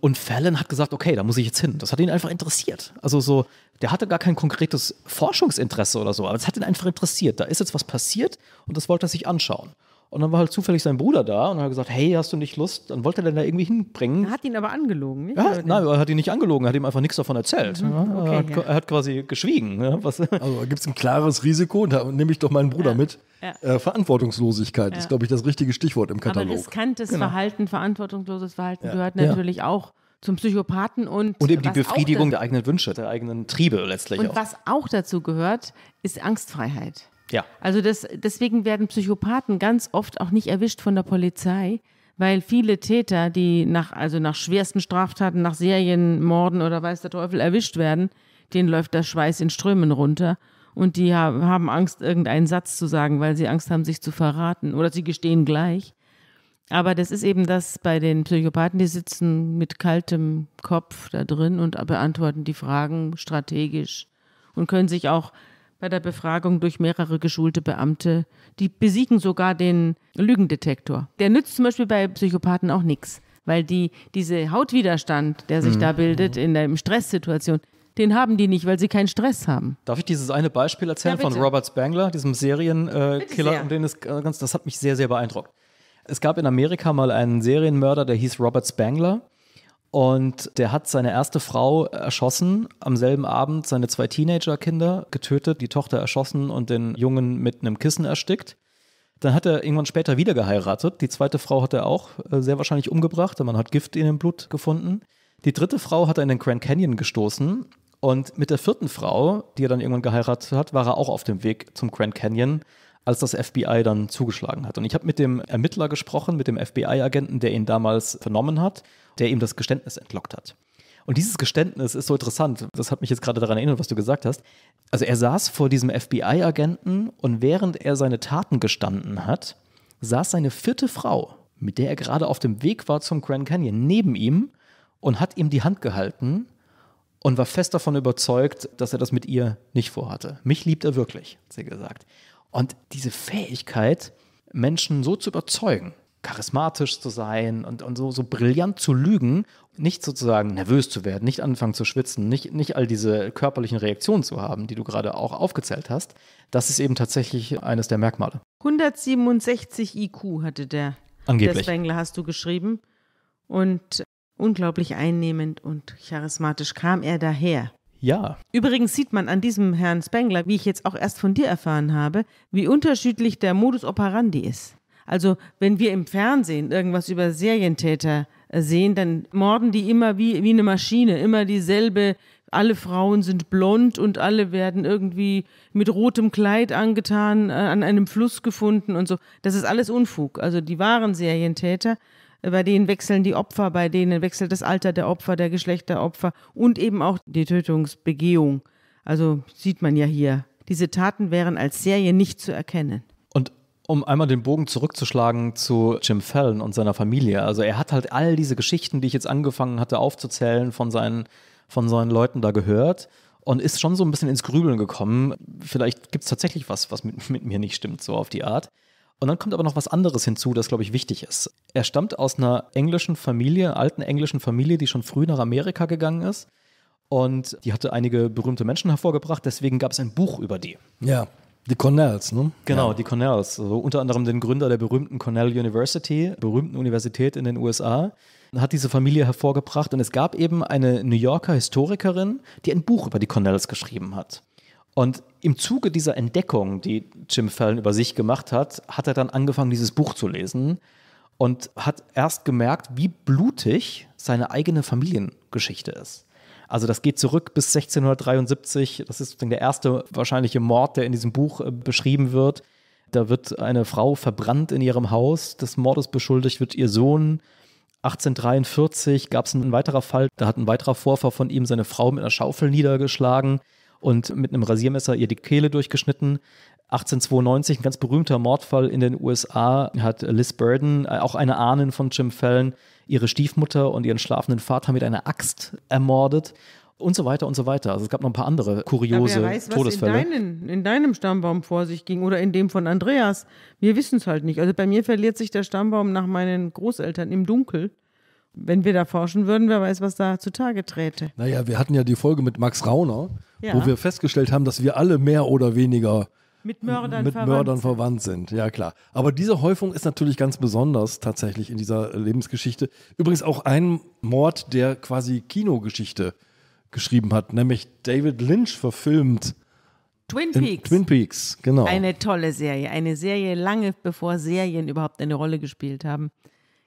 Und Fallon hat gesagt, okay, da muss ich jetzt hin. Das hat ihn einfach interessiert. Also so, der hatte gar kein konkretes Forschungsinteresse oder so, aber es hat ihn einfach interessiert. Da ist jetzt was passiert und das wollte er sich anschauen. Und dann war halt zufällig sein Bruder da und hat gesagt, hey, hast du nicht Lust? Dann wollte er den da irgendwie hinbringen. Er hat ihn aber angelogen, nicht? Ja, nein, er hat ihn nicht angelogen, er hat ihm einfach nichts davon erzählt. Mhm, okay, er, hat, ja. er, hat, quasi geschwiegen. Ja, was also gibt es ein klares Risiko, da nehme ich doch meinen Bruder mit. Äh, Verantwortungslosigkeit ist, glaube ich, das richtige Stichwort im Katalog. Aber riskantes genau. Verhalten, verantwortungsloses Verhalten gehört natürlich auch zum Psychopathen und. Und eben die Befriedigung der eigenen Wünsche, der eigenen Triebe letztlich. Und auch. was auch dazu gehört, ist Angstfreiheit. Ja. Also das, deswegen werden Psychopathen ganz oft auch nicht erwischt von der Polizei, weil viele Täter, die nach, also nach schwersten Straftaten, nach Serienmorden oder weiß der Teufel erwischt werden, denen läuft der Schweiß in Strömen runter. Und die haben Angst, irgendeinen Satz zu sagen, weil sie Angst haben, sich zu verraten. Oder sie gestehen gleich. Aber das ist eben das bei den Psychopathen, die sitzen mit kaltem Kopf da drin und beantworten die Fragen strategisch und können sich auch bei der Befragung durch mehrere geschulte Beamte. Die besiegen sogar den Lügendetektor. Der nützt zum Beispiel bei Psychopathen auch nichts, weil die, diese Hautwiderstand, der sich mhm. da bildet in der Stresssituation, den haben die nicht, weil sie keinen Stress haben. Darf ich dieses eine Beispiel erzählen ja, von Robert Spangler, diesem Serienkiller, äh, um den es äh, ganz, das hat mich sehr, sehr beeindruckt. Es gab in Amerika mal einen Serienmörder, der hieß Robert Spangler. Und der hat seine erste Frau erschossen, am selben Abend seine zwei Teenagerkinder getötet, die Tochter erschossen und den Jungen mit einem Kissen erstickt. Dann hat er irgendwann später wieder geheiratet. Die zweite Frau hat er auch äh, sehr wahrscheinlich umgebracht, denn man hat Gift in dem Blut gefunden. Die dritte Frau hat er in den Grand Canyon gestoßen. Und mit der vierten Frau, die er dann irgendwann geheiratet hat, war er auch auf dem Weg zum Grand Canyon als das FBI dann zugeschlagen hat. Und ich habe mit dem Ermittler gesprochen, mit dem FBI-Agenten, der ihn damals vernommen hat, der ihm das Geständnis entlockt hat. Und dieses Geständnis ist so interessant, das hat mich jetzt gerade daran erinnert, was du gesagt hast. Also er saß vor diesem FBI-Agenten und während er seine Taten gestanden hat, saß seine vierte Frau, mit der er gerade auf dem Weg war zum Grand Canyon, neben ihm und hat ihm die Hand gehalten und war fest davon überzeugt, dass er das mit ihr nicht vorhatte. Mich liebt er wirklich, hat sie gesagt. Und diese Fähigkeit, Menschen so zu überzeugen, charismatisch zu sein und, und so, so brillant zu lügen, nicht sozusagen nervös zu werden, nicht anfangen zu schwitzen, nicht, nicht all diese körperlichen Reaktionen zu haben, die du gerade auch aufgezählt hast, das ist eben tatsächlich eines der Merkmale. 167 IQ hatte der, der Spengler, hast du geschrieben. Und unglaublich einnehmend und charismatisch kam er daher. Ja. Übrigens sieht man an diesem Herrn Spengler, wie ich jetzt auch erst von dir erfahren habe, wie unterschiedlich der Modus operandi ist. Also, wenn wir im Fernsehen irgendwas über Serientäter äh, sehen, dann morden die immer wie, wie eine Maschine, immer dieselbe. Alle Frauen sind blond und alle werden irgendwie mit rotem Kleid angetan, äh, an einem Fluss gefunden und so. Das ist alles Unfug. Also die wahren Serientäter bei denen wechseln die Opfer, bei denen wechselt das Alter der Opfer, der Geschlecht der Opfer und eben auch die Tötungsbegehung. Also sieht man ja hier, diese Taten wären als Serie nicht zu erkennen. Und um einmal den Bogen zurückzuschlagen zu Jim Fallon und seiner Familie. Also er hat halt all diese Geschichten, die ich jetzt angefangen hatte aufzuzählen, von seinen, von seinen Leuten da gehört und ist schon so ein bisschen ins Grübeln gekommen. Vielleicht gibt es tatsächlich was, was mit, mit mir nicht stimmt, so auf die Art. Und dann kommt aber noch was anderes hinzu, das, glaube ich, wichtig ist. Er stammt aus einer englischen Familie, alten englischen Familie, die schon früh nach Amerika gegangen ist. Und die hatte einige berühmte Menschen hervorgebracht, deswegen gab es ein Buch über die. Ja, die Cornells, ne? Genau, ja. die Cornells. Also unter anderem den Gründer der berühmten Cornell University, berühmten Universität in den USA, hat diese Familie hervorgebracht. Und es gab eben eine New Yorker Historikerin, die ein Buch über die Cornells geschrieben hat. Und im Zuge dieser Entdeckung, die Jim Fallon über sich gemacht hat, hat er dann angefangen, dieses Buch zu lesen und hat erst gemerkt, wie blutig seine eigene Familiengeschichte ist. Also das geht zurück bis 1673. Das ist sozusagen der erste wahrscheinliche Mord, der in diesem Buch äh, beschrieben wird. Da wird eine Frau verbrannt in ihrem Haus, des Mordes beschuldigt wird ihr Sohn. 1843 gab es einen weiteren Fall, da hat ein weiterer Vorfahr von ihm seine Frau mit einer Schaufel niedergeschlagen und mit einem Rasiermesser ihr die Kehle durchgeschnitten. 1892, ein ganz berühmter Mordfall in den USA, hat Liz Burden, äh, auch eine Ahnen von Jim Fallon, ihre Stiefmutter und ihren schlafenden Vater mit einer Axt ermordet und so weiter und so weiter. Also es gab noch ein paar andere kuriose Aber wer weiß, Todesfälle. Was in, deinen, in deinem Stammbaum vor sich ging oder in dem von Andreas. Wir wissen es halt nicht. Also bei mir verliert sich der Stammbaum nach meinen Großeltern im Dunkel. Wenn wir da forschen würden, wer weiß, was da zutage träte. Naja, wir hatten ja die Folge mit Max Rauner, ja. wo wir festgestellt haben, dass wir alle mehr oder weniger mit Mördern, mit verwandt, Mördern verwandt sind. Ja, klar. Aber diese Häufung ist natürlich ganz besonders tatsächlich in dieser Lebensgeschichte. Übrigens auch ein Mord, der quasi Kinogeschichte geschrieben hat, nämlich David Lynch verfilmt. Twin Peaks. Twin Peaks, genau. Eine tolle Serie. Eine Serie lange bevor Serien überhaupt eine Rolle gespielt haben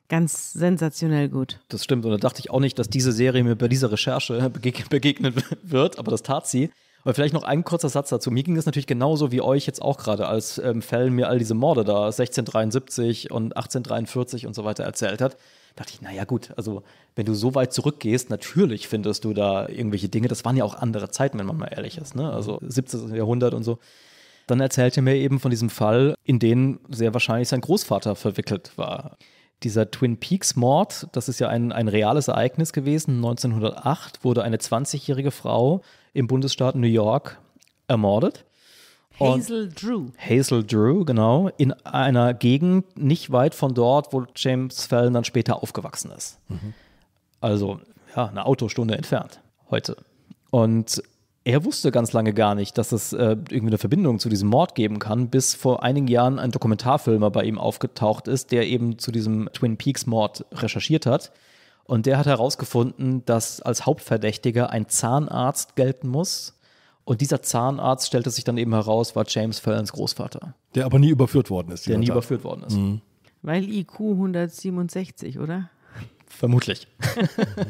ganz sensationell gut. Das stimmt. Und da dachte ich auch nicht, dass diese Serie mir bei dieser Recherche begeg begegnet wird, aber das tat sie. Aber vielleicht noch ein kurzer Satz dazu. Mir ging es natürlich genauso wie euch jetzt auch gerade, als ähm, Fell mir all diese Morde da 1673 und 1843 und so weiter erzählt hat. Dachte ich, naja, gut, also wenn du so weit zurückgehst, natürlich findest du da irgendwelche Dinge. Das waren ja auch andere Zeiten, wenn man mal ehrlich ist, ne? Also 17. Jahrhundert und so. Dann erzählte er mir eben von diesem Fall, in den sehr wahrscheinlich sein Großvater verwickelt war dieser Twin Peaks-Mord, das ist ja ein, ein reales Ereignis gewesen. 1908 wurde eine 20-jährige Frau im Bundesstaat New York ermordet. Hazel Und Drew. Hazel Drew, genau. In einer Gegend nicht weit von dort, wo James Fallon dann später aufgewachsen ist. Mhm. Also, ja, eine Autostunde entfernt heute. Und er wusste ganz lange gar nicht, dass es äh, irgendwie eine Verbindung zu diesem Mord geben kann, bis vor einigen Jahren ein Dokumentarfilmer bei ihm aufgetaucht ist, der eben zu diesem Twin Peaks-Mord recherchiert hat. Und der hat herausgefunden, dass als Hauptverdächtiger ein Zahnarzt gelten muss. Und dieser Zahnarzt stellte sich dann eben heraus, war James Fallons Großvater. Der aber nie überführt worden ist. Der nie hat. überführt worden ist. Mhm. Weil IQ 167, oder? Vermutlich.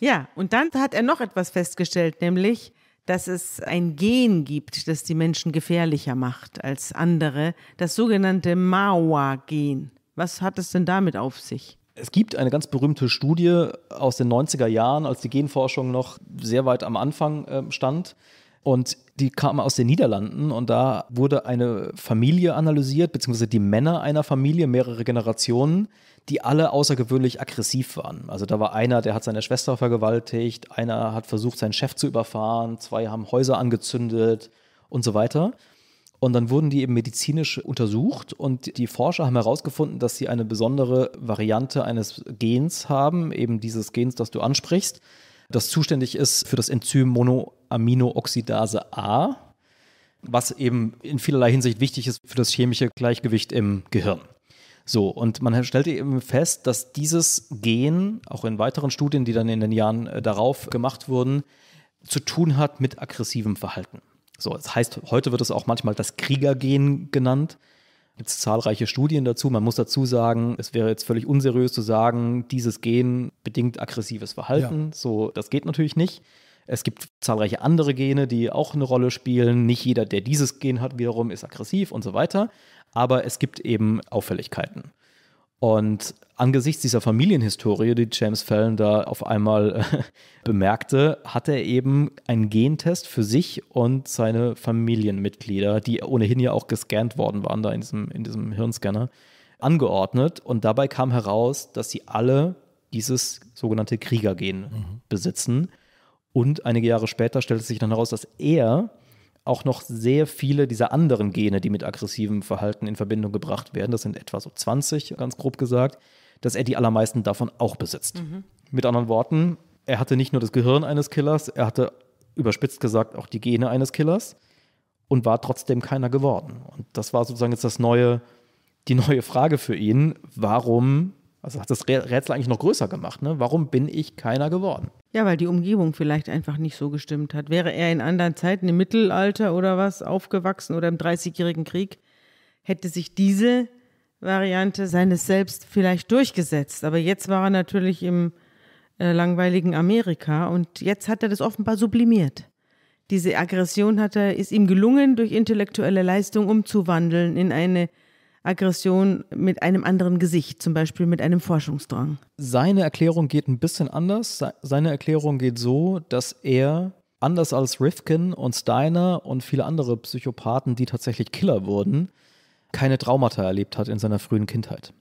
Ja, und dann hat er noch etwas festgestellt, nämlich, dass es ein Gen gibt, das die Menschen gefährlicher macht als andere, das sogenannte Mawa-Gen. Was hat es denn damit auf sich? Es gibt eine ganz berühmte Studie aus den 90er Jahren, als die Genforschung noch sehr weit am Anfang ähm, stand. Und die kam aus den Niederlanden und da wurde eine Familie analysiert, beziehungsweise die Männer einer Familie, mehrere Generationen die alle außergewöhnlich aggressiv waren. Also da war einer, der hat seine Schwester vergewaltigt, einer hat versucht, seinen Chef zu überfahren, zwei haben Häuser angezündet und so weiter. Und dann wurden die eben medizinisch untersucht und die Forscher haben herausgefunden, dass sie eine besondere Variante eines Gens haben, eben dieses Gens, das du ansprichst, das zuständig ist für das Enzym Monoaminooxidase A, was eben in vielerlei Hinsicht wichtig ist für das chemische Gleichgewicht im Gehirn. So, und man stellte eben fest, dass dieses Gen, auch in weiteren Studien, die dann in den Jahren äh, darauf gemacht wurden, zu tun hat mit aggressivem Verhalten. So, das heißt, heute wird es auch manchmal das Kriegergen genannt. Gibt zahlreiche Studien dazu. Man muss dazu sagen, es wäre jetzt völlig unseriös zu sagen, dieses Gen bedingt aggressives Verhalten. Ja. So, das geht natürlich nicht. Es gibt zahlreiche andere Gene, die auch eine Rolle spielen. Nicht jeder, der dieses Gen hat, wiederum ist aggressiv und so weiter aber es gibt eben Auffälligkeiten. Und angesichts dieser Familienhistorie, die James Fallon da auf einmal äh, bemerkte, hat er eben einen Gentest für sich und seine Familienmitglieder, die ohnehin ja auch gescannt worden waren, da in diesem, in diesem Hirnscanner, angeordnet. Und dabei kam heraus, dass sie alle dieses sogenannte Kriegergen mhm. besitzen. Und einige Jahre später stellte sich dann heraus, dass er auch noch sehr viele dieser anderen Gene, die mit aggressivem Verhalten in Verbindung gebracht werden, das sind etwa so 20, ganz grob gesagt, dass er die allermeisten davon auch besitzt. Mhm. Mit anderen Worten, er hatte nicht nur das Gehirn eines Killers, er hatte überspitzt gesagt auch die Gene eines Killers und war trotzdem keiner geworden. Und das war sozusagen jetzt das neue, die neue Frage für ihn, warum also hat das Rätsel eigentlich noch größer gemacht. Ne? Warum bin ich keiner geworden? Ja, weil die Umgebung vielleicht einfach nicht so gestimmt hat. Wäre er in anderen Zeiten, im Mittelalter oder was, aufgewachsen oder im Dreißigjährigen Krieg, hätte sich diese Variante seines Selbst vielleicht durchgesetzt. Aber jetzt war er natürlich im äh, langweiligen Amerika und jetzt hat er das offenbar sublimiert. Diese Aggression hat er, ist ihm gelungen, durch intellektuelle Leistung umzuwandeln in eine Aggression mit einem anderen Gesicht, zum Beispiel mit einem Forschungsdrang. Seine Erklärung geht ein bisschen anders. Seine Erklärung geht so, dass er, anders als Rifkin und Steiner und viele andere Psychopathen, die tatsächlich Killer wurden, keine Traumata erlebt hat in seiner frühen Kindheit.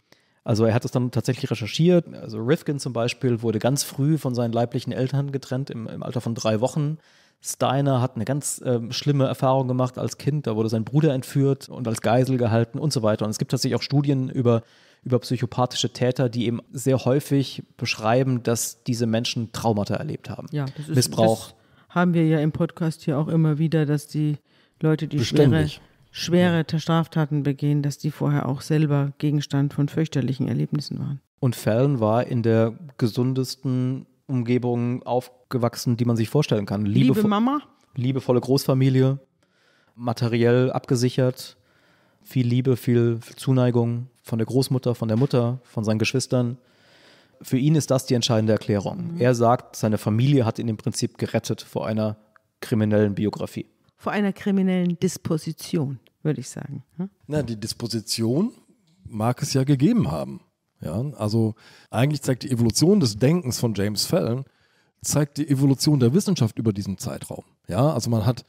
Also er hat es dann tatsächlich recherchiert. Also Rifkin zum Beispiel wurde ganz früh von seinen leiblichen Eltern getrennt, im, im Alter von drei Wochen. Steiner hat eine ganz ähm, schlimme Erfahrung gemacht als Kind. Da wurde sein Bruder entführt und als Geisel gehalten und so weiter. Und es gibt tatsächlich auch Studien über, über psychopathische Täter, die eben sehr häufig beschreiben, dass diese Menschen Traumata erlebt haben. Ja, das ist, Missbrauch. Das haben wir ja im Podcast hier auch immer wieder, dass die Leute, die Beständig. schwere schwere Straftaten begehen, dass die vorher auch selber Gegenstand von fürchterlichen Erlebnissen waren. Und Fallon war in der gesundesten Umgebung aufgewachsen, die man sich vorstellen kann. Liebe, Liebe Mama? Liebevolle Großfamilie, materiell abgesichert, viel Liebe, viel Zuneigung von der Großmutter, von der Mutter, von seinen Geschwistern. Für ihn ist das die entscheidende Erklärung. Mhm. Er sagt, seine Familie hat ihn im Prinzip gerettet vor einer kriminellen Biografie. Vor einer kriminellen Disposition, würde ich sagen. Hm? Na, die Disposition mag es ja gegeben haben. Ja, also eigentlich zeigt die Evolution des Denkens von James Fallon, zeigt die Evolution der Wissenschaft über diesen Zeitraum. Ja, also man hat,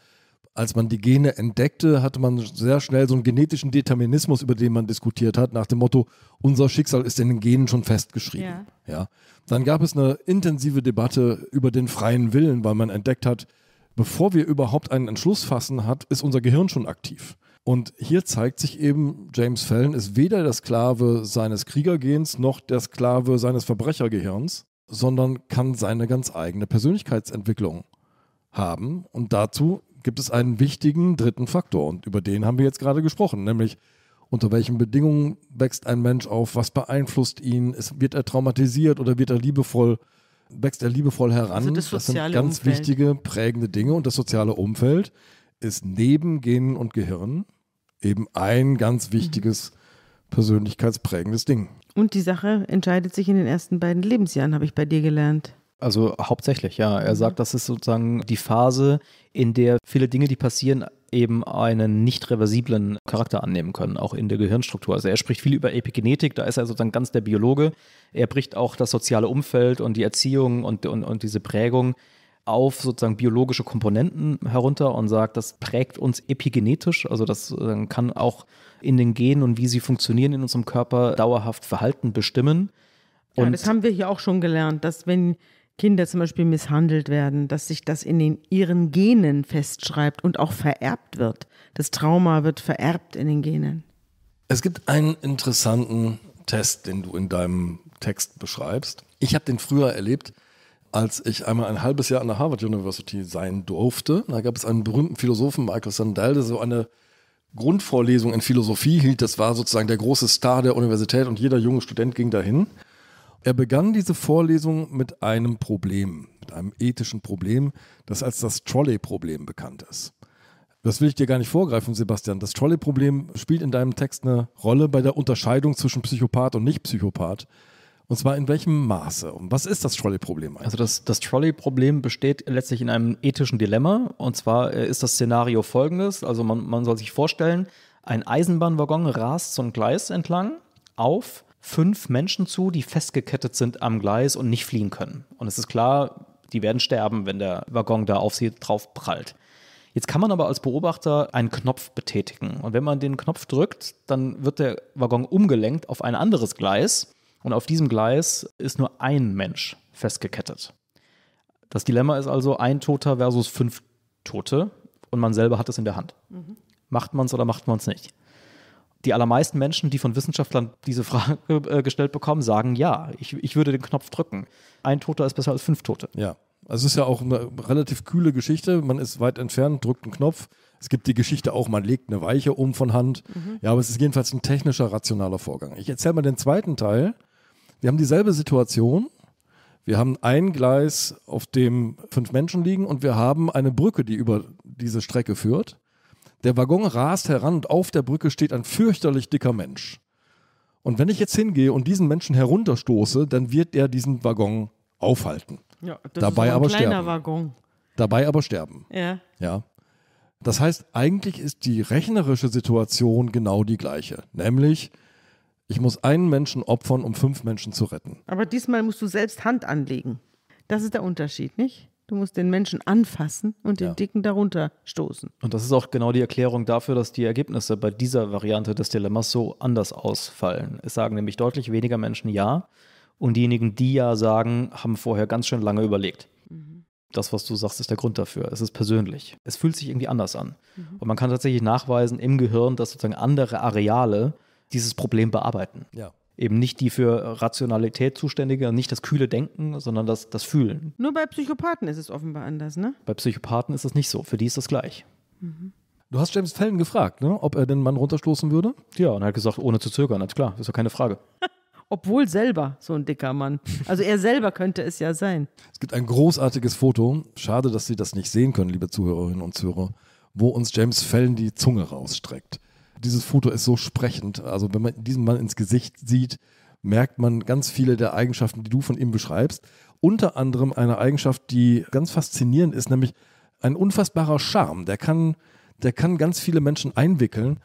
als man die Gene entdeckte, hatte man sehr schnell so einen genetischen Determinismus, über den man diskutiert hat, nach dem Motto, unser Schicksal ist in den Genen schon festgeschrieben. Ja. ja. Dann gab es eine intensive Debatte über den freien Willen, weil man entdeckt hat, bevor wir überhaupt einen Entschluss fassen, hat, ist unser Gehirn schon aktiv. Und hier zeigt sich eben, James Fallon ist weder der Sklave seines Kriegergehens noch der Sklave seines Verbrechergehirns, sondern kann seine ganz eigene Persönlichkeitsentwicklung haben. Und dazu gibt es einen wichtigen dritten Faktor. Und über den haben wir jetzt gerade gesprochen, nämlich unter welchen Bedingungen wächst ein Mensch auf, was beeinflusst ihn, ist, wird er traumatisiert oder wird er liebevoll, wächst er liebevoll heran. Also das, das, sind ganz Umfeld. wichtige, prägende Dinge und das soziale Umfeld ist neben Genen und Gehirn eben ein ganz wichtiges persönlichkeitsprägendes Ding. Und die Sache entscheidet sich in den ersten beiden Lebensjahren, habe ich bei dir gelernt. Also hauptsächlich, ja. Er sagt, das ist sozusagen die Phase, in der viele Dinge, die passieren, eben einen nicht reversiblen Charakter annehmen können, auch in der Gehirnstruktur. Also er spricht viel über Epigenetik, da ist er sozusagen ganz der Biologe. Er bricht auch das soziale Umfeld und die Erziehung und, und, und diese Prägung auf sozusagen biologische Komponenten herunter und sagt, das prägt uns epigenetisch, also das äh, kann auch in den Genen und wie sie funktionieren in unserem Körper dauerhaft Verhalten bestimmen. Und ja, das haben wir hier auch schon gelernt, dass wenn Kinder zum Beispiel misshandelt werden, dass sich das in den, ihren Genen festschreibt und auch vererbt wird. Das Trauma wird vererbt in den Genen. Es gibt einen interessanten Test, den du in deinem Text beschreibst. Ich habe den früher erlebt als ich einmal ein halbes Jahr an der Harvard University sein durfte. Da gab es einen berühmten Philosophen, Michael Sandel, der so eine Grundvorlesung in Philosophie hielt. Das war sozusagen der große Star der Universität und jeder junge Student ging dahin. Er begann diese Vorlesung mit einem Problem, mit einem ethischen Problem, das als das Trolley-Problem bekannt ist. Das will ich dir gar nicht vorgreifen, Sebastian. Das Trolley-Problem spielt in deinem Text eine Rolle bei der Unterscheidung zwischen Psychopath und Nicht-Psychopath. Und zwar in welchem Maße? Und was ist das Trolley-Problem eigentlich? Also das, das Trolley-Problem besteht letztlich in einem ethischen Dilemma. Und zwar äh, ist das Szenario folgendes. Also man, man soll sich vorstellen, ein Eisenbahnwaggon rast so ein Gleis entlang auf fünf Menschen zu, die festgekettet sind am Gleis und nicht fliehen können. Und es ist klar, die werden sterben, wenn der Waggon da auf sie drauf prallt. Jetzt kann man aber als Beobachter einen Knopf betätigen. Und wenn man den Knopf drückt, dann wird der Waggon umgelenkt auf ein anderes Gleis. Und auf diesem Gleis ist nur ein Mensch festgekettet. Das Dilemma ist also ein Toter versus fünf Tote und man selber hat es in der Hand. Mhm. Macht man es oder macht man es nicht? Die allermeisten Menschen, die von Wissenschaftlern diese Frage äh, gestellt bekommen, sagen ja, ich, ich würde den Knopf drücken. Ein Toter ist besser als fünf Tote. Ja. Also es ist ja auch eine relativ kühle Geschichte. Man ist weit entfernt, drückt einen Knopf. Es gibt die Geschichte auch, man legt eine Weiche um von Hand. Mhm. Ja, aber es ist jedenfalls ein technischer, rationaler Vorgang. Ich erzähle mal den zweiten Teil. Wir haben dieselbe Situation. Wir haben ein Gleis, auf dem fünf Menschen liegen und wir haben eine Brücke, die über diese Strecke führt. Der Waggon rast heran und auf der Brücke steht ein fürchterlich dicker Mensch. Und wenn ich jetzt hingehe und diesen Menschen herunterstoße, dann wird er diesen Waggon aufhalten. Ja, das Dabei ist ein aber kleiner sterben. Waggon. Dabei aber sterben. Ja. ja. Das heißt, eigentlich ist die rechnerische Situation genau die gleiche. Nämlich, ich muss einen Menschen opfern, um fünf Menschen zu retten. Aber diesmal musst du selbst Hand anlegen. Das ist der Unterschied, nicht? Du musst den Menschen anfassen und den ja. Dicken darunter stoßen. Und das ist auch genau die Erklärung dafür, dass die Ergebnisse bei dieser Variante des Dilemmas so anders ausfallen. Es sagen nämlich deutlich weniger Menschen Ja und diejenigen, die Ja sagen, haben vorher ganz schön lange überlegt. Mhm. Das, was du sagst, ist der Grund dafür. Es ist persönlich. Es fühlt sich irgendwie anders an. Mhm. Und man kann tatsächlich nachweisen im Gehirn, dass sozusagen andere Areale dieses Problem bearbeiten. Ja. Eben nicht die für Rationalität zuständige, nicht das kühle Denken, sondern das, das Fühlen. Nur bei Psychopathen ist es offenbar anders, ne? Bei Psychopathen ist es nicht so. Für die ist das gleich. Mhm. Du hast James Fallon gefragt, ne? ob er den Mann runterstoßen würde? Ja, und er hat gesagt, ohne zu zögern, als klar, ist ja keine Frage. Obwohl selber so ein dicker Mann. Also er selber könnte es ja sein. Es gibt ein großartiges Foto. Schade, dass Sie das nicht sehen können, liebe Zuhörerinnen und Zuhörer, wo uns James Fallon die Zunge rausstreckt dieses Foto ist so sprechend. Also wenn man diesen Mann ins Gesicht sieht, merkt man ganz viele der Eigenschaften, die du von ihm beschreibst. Unter anderem eine Eigenschaft, die ganz faszinierend ist, nämlich ein unfassbarer Charme. Der kann, der kann ganz viele Menschen einwickeln.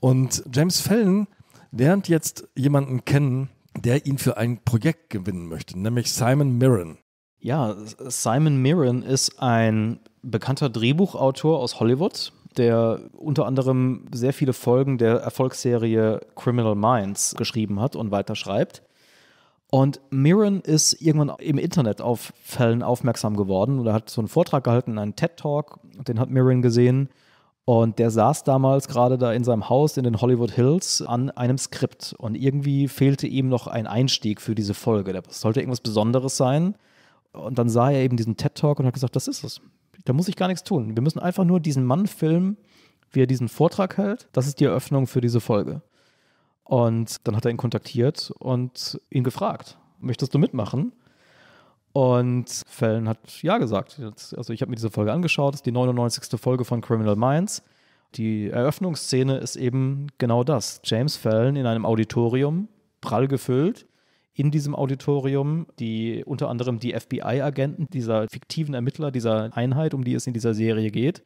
Und James Fallon lernt jetzt jemanden kennen, der ihn für ein Projekt gewinnen möchte, nämlich Simon Mirren. Ja, Simon Mirren ist ein bekannter Drehbuchautor aus Hollywood der unter anderem sehr viele Folgen der Erfolgsserie Criminal Minds geschrieben hat und weiter schreibt. Und Mirren ist irgendwann im Internet auf Fällen aufmerksam geworden oder hat so einen Vortrag gehalten, einen TED-Talk, den hat Mirren gesehen. Und der saß damals gerade da in seinem Haus in den Hollywood Hills an einem Skript. Und irgendwie fehlte ihm noch ein Einstieg für diese Folge. Das sollte irgendwas Besonderes sein. Und dann sah er eben diesen TED-Talk und hat gesagt, das ist es. Da muss ich gar nichts tun. Wir müssen einfach nur diesen Mann filmen, wie er diesen Vortrag hält. Das ist die Eröffnung für diese Folge. Und dann hat er ihn kontaktiert und ihn gefragt, möchtest du mitmachen? Und Fallon hat ja gesagt. Also ich habe mir diese Folge angeschaut, das ist die 99. Folge von Criminal Minds. Die Eröffnungsszene ist eben genau das. James Fallon in einem Auditorium, prall gefüllt, in diesem Auditorium, die unter anderem die FBI-Agenten dieser fiktiven Ermittler dieser Einheit, um die es in dieser Serie geht.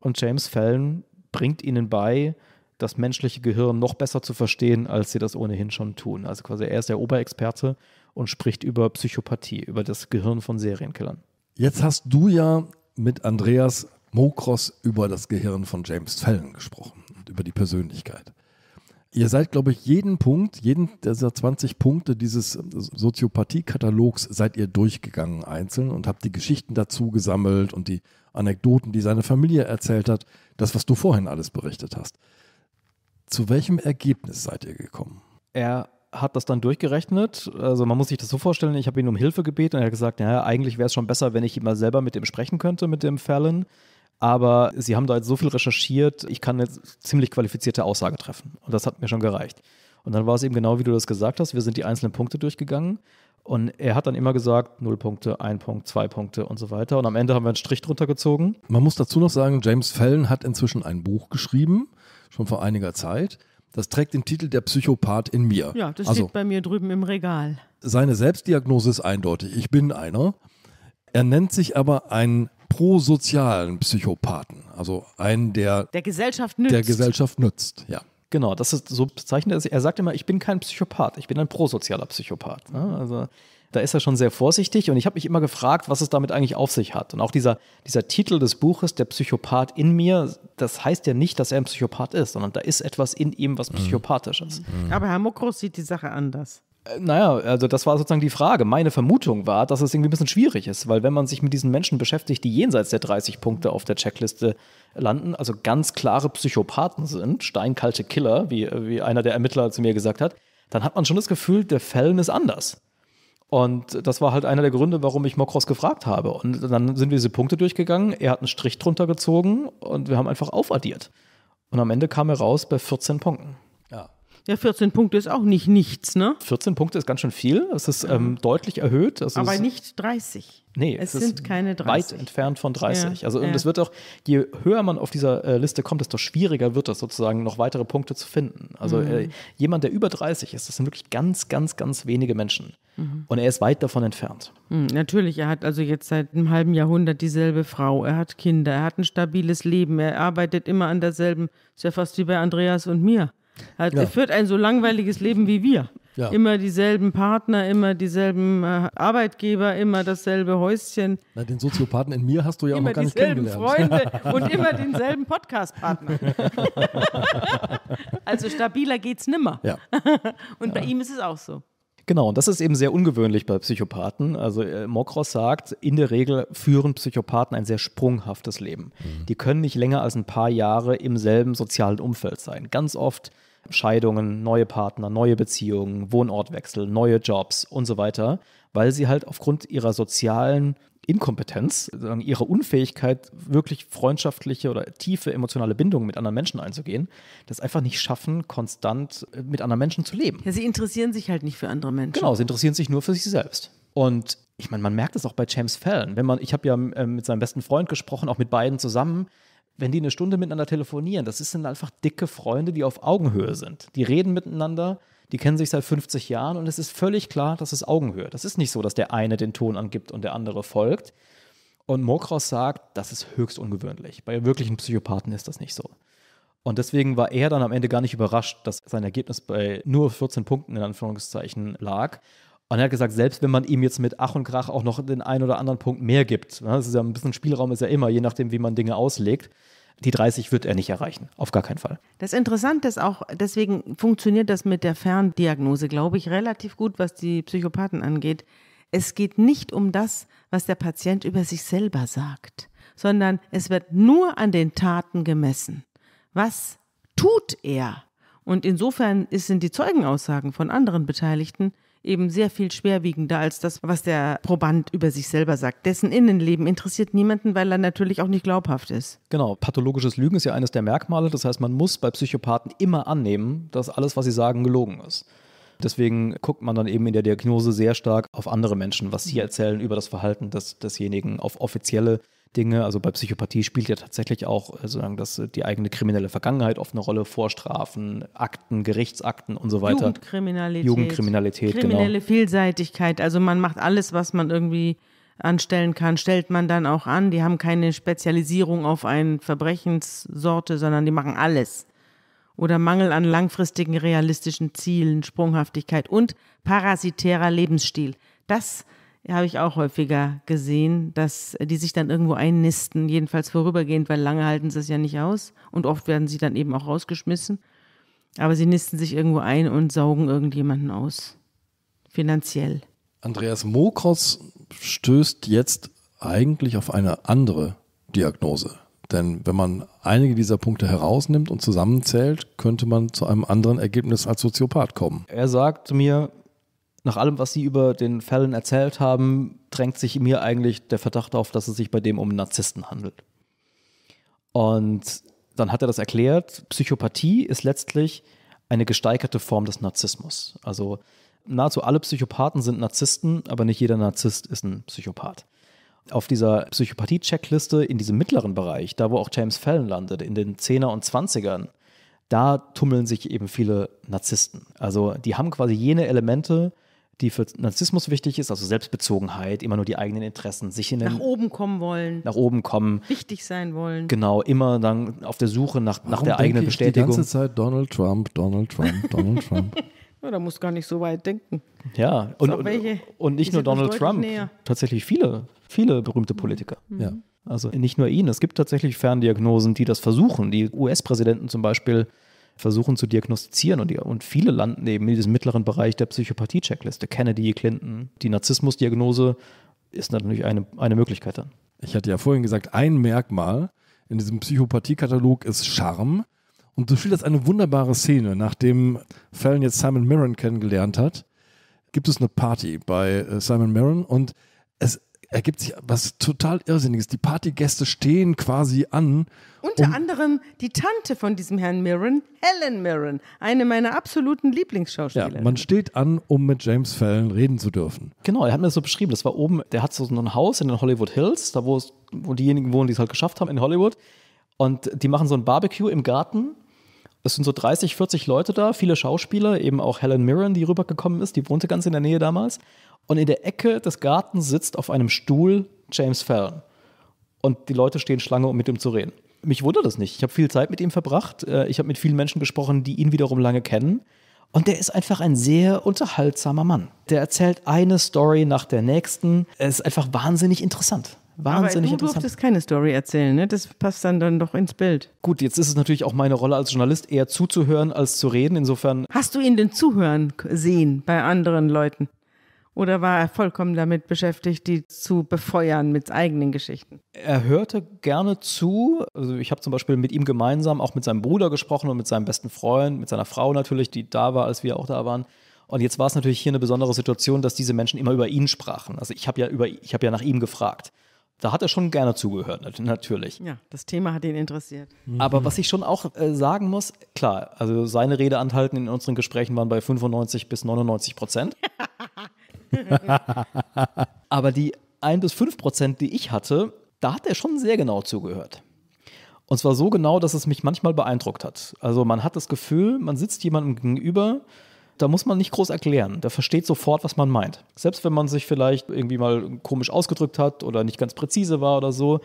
Und James Fallon bringt ihnen bei, das menschliche Gehirn noch besser zu verstehen, als sie das ohnehin schon tun. Also quasi er ist der Oberexperte und spricht über Psychopathie, über das Gehirn von Serienkillern. Jetzt hast du ja mit Andreas Mokros über das Gehirn von James Fallon gesprochen und über die Persönlichkeit. Ihr seid, glaube ich, jeden Punkt, jeden dieser 20 Punkte dieses Soziopathie-Katalogs seid ihr durchgegangen einzeln und habt die Geschichten dazu gesammelt und die Anekdoten, die seine Familie erzählt hat, das, was du vorhin alles berichtet hast. Zu welchem Ergebnis seid ihr gekommen? Er hat das dann durchgerechnet. Also man muss sich das so vorstellen, ich habe ihn um Hilfe gebeten und er hat gesagt, naja, eigentlich wäre es schon besser, wenn ich mal selber mit dem sprechen könnte, mit dem Fallon. Aber sie haben da jetzt so viel recherchiert, ich kann jetzt ziemlich qualifizierte Aussage treffen. Und das hat mir schon gereicht. Und dann war es eben genau, wie du das gesagt hast. Wir sind die einzelnen Punkte durchgegangen. Und er hat dann immer gesagt, null Punkte, ein Punkt, zwei Punkte und so weiter. Und am Ende haben wir einen Strich drunter gezogen. Man muss dazu noch sagen, James Fallon hat inzwischen ein Buch geschrieben, schon vor einiger Zeit. Das trägt den Titel Der Psychopath in mir. Ja, das also, steht bei mir drüben im Regal. Seine Selbstdiagnose ist eindeutig. Ich bin einer. Er nennt sich aber ein prosozialen Psychopathen, also einen, der der Gesellschaft nützt. Der Gesellschaft nützt, ja. Genau, das ist so bezeichnet. Also er sagt immer, ich bin kein Psychopath, ich bin ein prosozialer Psychopath. Ne? Also da ist er schon sehr vorsichtig und ich habe mich immer gefragt, was es damit eigentlich auf sich hat. Und auch dieser, dieser Titel des Buches, Der Psychopath in mir, das heißt ja nicht, dass er ein Psychopath ist, sondern da ist etwas in ihm, was mhm. psychopathisch ist. Aber Herr Mokros sieht die Sache anders. Äh, naja, also das war sozusagen die Frage. Meine Vermutung war, dass es irgendwie ein bisschen schwierig ist, weil wenn man sich mit diesen Menschen beschäftigt, die jenseits der 30 Punkte auf der Checkliste landen, also ganz klare Psychopathen sind, steinkalte Killer, wie, wie einer der Ermittler zu mir gesagt hat, dann hat man schon das Gefühl, der Fällen ist anders. Und das war halt einer der Gründe, warum ich Mokros gefragt habe. Und dann sind wir diese Punkte durchgegangen, er hat einen Strich drunter gezogen und wir haben einfach aufaddiert. Und am Ende kam er raus bei 14 Punkten. Ja, 14 Punkte ist auch nicht nichts, ne? 14 Punkte ist ganz schön viel. Es ist ähm, deutlich erhöht. Es Aber nicht 30. Nee, es, es sind keine 30. Weit entfernt von 30. Ja. also und es wird auch, je höher man auf dieser äh, Liste kommt, desto schwieriger wird das sozusagen, noch weitere Punkte zu finden. Also mhm. äh, jemand, der über 30 ist, das sind wirklich ganz, ganz, ganz wenige Menschen. Mhm. Und er ist weit davon entfernt. Mhm, natürlich, er hat also jetzt seit einem halben Jahrhundert dieselbe Frau. Er hat Kinder, er hat ein stabiles Leben, er arbeitet immer an derselben. Ist ja fast wie bei Andreas und mir. Halt, ja. Er führt ein so langweiliges Leben wie wir. Ja. Immer dieselben Partner, immer dieselben äh, Arbeitgeber, immer dasselbe Häuschen. Na, den Soziopathen in mir hast du ja immer auch noch gar nicht kennengelernt. Freunde und immer denselben Podcastpartner. also stabiler geht's nimmer. Ja. und bei ihm ist es auch so. Genau, und das ist eben sehr ungewöhnlich bei Psychopathen. Also äh, Mokros sagt, in der Regel führen Psychopathen ein sehr sprunghaftes Leben. Mhm. Die können nicht länger als ein paar Jahre im selben sozialen Umfeld sein. Ganz oft Scheidungen, neue Partner, neue Beziehungen, Wohnortwechsel, neue Jobs und so weiter, weil sie halt aufgrund ihrer sozialen Inkompetenz, sozusagen ihrer Unfähigkeit, wirklich freundschaftliche oder tiefe emotionale Bindungen mit anderen Menschen einzugehen, das einfach nicht schaffen, konstant äh, mit anderen Menschen zu leben. Ja, sie interessieren sich halt nicht für andere Menschen. Genau, sie interessieren sich nur für sich selbst. Und ich meine, man merkt es auch bei James Fallon. Wenn man, ich habe ja äh, mit seinem besten Freund gesprochen, auch mit beiden zusammen. Wenn die eine Stunde miteinander telefonieren, das sind einfach dicke Freunde, die auf Augenhöhe sind. Die reden miteinander, die kennen sich seit 50 Jahren und es ist völlig klar, dass es Augenhöhe. Das ist nicht so, dass der eine den Ton angibt und der andere folgt. Und Mokros sagt, das ist höchst ungewöhnlich. Bei wirklichen Psychopathen ist das nicht so. Und deswegen war er dann am Ende gar nicht überrascht, dass sein Ergebnis bei nur 14 Punkten in Anführungszeichen lag. Und er hat gesagt, selbst wenn man ihm jetzt mit Ach und Krach auch noch den einen oder anderen Punkt mehr gibt, ne, das ist ja ein bisschen Spielraum ist ja immer, je nachdem, wie man Dinge auslegt, die 30 wird er nicht erreichen, auf gar keinen Fall. Das Interessante ist auch, deswegen funktioniert das mit der Ferndiagnose, glaube ich, relativ gut, was die Psychopathen angeht. Es geht nicht um das, was der Patient über sich selber sagt, sondern es wird nur an den Taten gemessen. Was tut er? Und insofern sind die Zeugenaussagen von anderen Beteiligten eben sehr viel schwerwiegender als das, was der Proband über sich selber sagt. Dessen Innenleben interessiert niemanden, weil er natürlich auch nicht glaubhaft ist. Genau, pathologisches Lügen ist ja eines der Merkmale. Das heißt, man muss bei Psychopathen immer annehmen, dass alles, was sie sagen, gelogen ist. Deswegen guckt man dann eben in der Diagnose sehr stark auf andere Menschen, was sie erzählen über das Verhalten des, desjenigen, auf offizielle Dinge. Also bei Psychopathie spielt ja tatsächlich auch äh, sozusagen das, äh, die eigene kriminelle Vergangenheit oft eine Rolle, Vorstrafen, Akten, Gerichtsakten und so weiter. Jugendkriminalität. Jugendkriminalität, genau. Kriminelle genau. Vielseitigkeit. Also man macht alles, was man irgendwie anstellen kann, stellt man dann auch an. Die haben keine Spezialisierung auf eine Verbrechenssorte, sondern die machen alles. Oder Mangel an langfristigen realistischen Zielen, Sprunghaftigkeit und parasitärer Lebensstil. Das ist habe ich auch häufiger gesehen, dass die sich dann irgendwo einnisten, jedenfalls vorübergehend, weil lange halten sie es ja nicht aus und oft werden sie dann eben auch rausgeschmissen. Aber sie nisten sich irgendwo ein und saugen irgendjemanden aus, finanziell. Andreas Mokros stößt jetzt eigentlich auf eine andere Diagnose. Denn wenn man einige dieser Punkte herausnimmt und zusammenzählt, könnte man zu einem anderen Ergebnis als Soziopath kommen. Er sagt mir, nach allem, was Sie über den Fällen erzählt haben, drängt sich mir eigentlich der Verdacht auf, dass es sich bei dem um Narzissten handelt. Und dann hat er das erklärt, Psychopathie ist letztlich eine gesteigerte Form des Narzissmus. Also nahezu alle Psychopathen sind Narzissten, aber nicht jeder Narzisst ist ein Psychopath. Auf dieser Psychopathie-Checkliste in diesem mittleren Bereich, da wo auch James Fallon landet, in den Zehner und Zwanzigern, da tummeln sich eben viele Narzissten. Also die haben quasi jene Elemente, die für Narzissmus wichtig ist, also Selbstbezogenheit, immer nur die eigenen Interessen, sich in den, nach oben kommen wollen, nach oben kommen, wichtig sein wollen, genau, immer dann auf der Suche nach, Warum nach der eigenen ich Bestätigung. Die ganze Zeit Donald Trump, Donald Trump, Donald Trump. ja, da muss gar nicht so weit denken. Ja, und, und, und nicht nur Donald Trump, näher. tatsächlich viele, viele berühmte Politiker. Mhm. Ja. Also nicht nur ihn, es gibt tatsächlich Ferndiagnosen, die das versuchen. Die US-Präsidenten zum Beispiel versuchen zu diagnostizieren. Und, die, und viele landen eben in diesem mittleren Bereich der Psychopathie-Checkliste. Kennedy, Clinton. Die Narzissmusdiagnose ist natürlich eine, eine Möglichkeit dann. Ich hatte ja vorhin gesagt, ein Merkmal in diesem Psychopathie-Katalog ist Charme. Und so du spielst eine wunderbare Szene. Nachdem Fallon jetzt Simon Mirren kennengelernt hat, gibt es eine Party bei äh, Simon Mirren und es ergibt sich was total Irrsinniges. Die Partygäste stehen quasi an. Unter um anderem die Tante von diesem Herrn Mirren, Helen Mirren, eine meiner absoluten Lieblingsschauspieler. Ja, man steht an, um mit James Fallon reden zu dürfen. Genau, er hat mir das so beschrieben. Das war oben, der hat so ein Haus in den Hollywood Hills, da wo, es, wo diejenigen wohnen, die es halt geschafft haben in Hollywood. Und die machen so ein Barbecue im Garten es sind so 30, 40 Leute da, viele Schauspieler, eben auch Helen Mirren, die rübergekommen ist, die wohnte ganz in der Nähe damals. Und in der Ecke des Gartens sitzt auf einem Stuhl James Fallon. Und die Leute stehen Schlange, um mit ihm zu reden. Mich wundert das nicht. Ich habe viel Zeit mit ihm verbracht. Äh, ich habe mit vielen Menschen gesprochen, die ihn wiederum lange kennen. Und der ist einfach ein sehr unterhaltsamer Mann. Der erzählt eine Story nach der nächsten. Er ist einfach wahnsinnig interessant. Wahnsinnig Aber du interessant. durftest keine Story erzählen, ne? Das passt dann, dann doch ins Bild. Gut, jetzt ist es natürlich auch meine Rolle als Journalist, eher zuzuhören als zu reden. Insofern. Hast du ihn denn zuhören sehen bei anderen Leuten? Oder war er vollkommen damit beschäftigt, die zu befeuern mit eigenen Geschichten? Er hörte gerne zu. Also ich habe zum Beispiel mit ihm gemeinsam auch mit seinem Bruder gesprochen und mit seinem besten Freund, mit seiner Frau natürlich, die da war, als wir auch da waren. Und jetzt war es natürlich hier eine besondere Situation, dass diese Menschen immer über ihn sprachen. Also ich habe ja über, ich habe ja nach ihm gefragt. Da hat er schon gerne zugehört, natürlich. Ja, das Thema hat ihn interessiert. Mhm. Aber was ich schon auch äh, sagen muss, klar, also seine Redeanteilten in unseren Gesprächen waren bei 95 bis 99 Prozent. Aber die 1 bis 5 Prozent, die ich hatte, da hat er schon sehr genau zugehört. Und zwar so genau, dass es mich manchmal beeindruckt hat. Also man hat das Gefühl, man sitzt jemandem gegenüber, da muss man nicht groß erklären. Der versteht sofort, was man meint. Selbst wenn man sich vielleicht irgendwie mal komisch ausgedrückt hat oder nicht ganz präzise war oder so,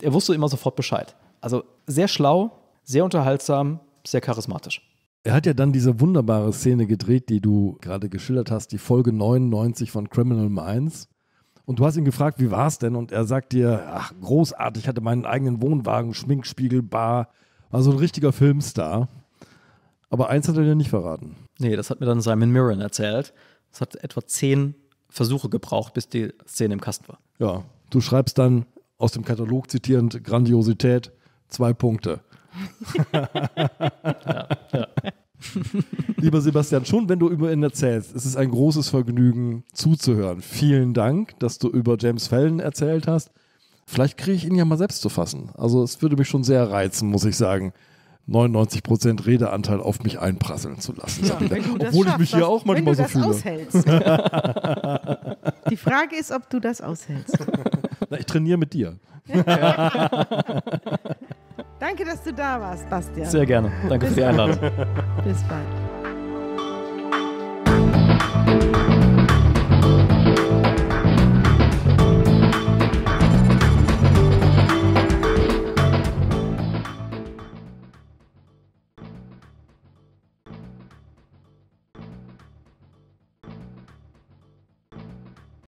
er wusste immer sofort Bescheid. Also sehr schlau, sehr unterhaltsam, sehr charismatisch. Er hat ja dann diese wunderbare Szene gedreht, die du gerade geschildert hast, die Folge 99 von Criminal Minds. Und du hast ihn gefragt, wie war es denn? Und er sagt dir, ach, großartig, ich hatte meinen eigenen Wohnwagen, Schminkspiegel, Bar, war so ein richtiger Filmstar. Aber eins hat er dir nicht verraten. Nee, das hat mir dann Simon Mirren erzählt. Es hat etwa zehn Versuche gebraucht, bis die Szene im Kasten war. Ja, du schreibst dann aus dem Katalog zitierend Grandiosität zwei Punkte. ja, ja. Lieber Sebastian, schon wenn du über ihn erzählst, es ist ein großes Vergnügen zuzuhören. Vielen Dank, dass du über James Fallon erzählt hast. Vielleicht kriege ich ihn ja mal selbst zu fassen. Also es würde mich schon sehr reizen, muss ich sagen. 99% Redeanteil auf mich einprasseln zu lassen. Ja, Sabine, obwohl ich mich hier auch manchmal so fühle. Aushältst. Die Frage ist, ob du das aushältst. Na, ich trainiere mit dir. Danke, dass du da warst, Bastian. Sehr gerne. Danke Bis für die Einladung. Bis bald.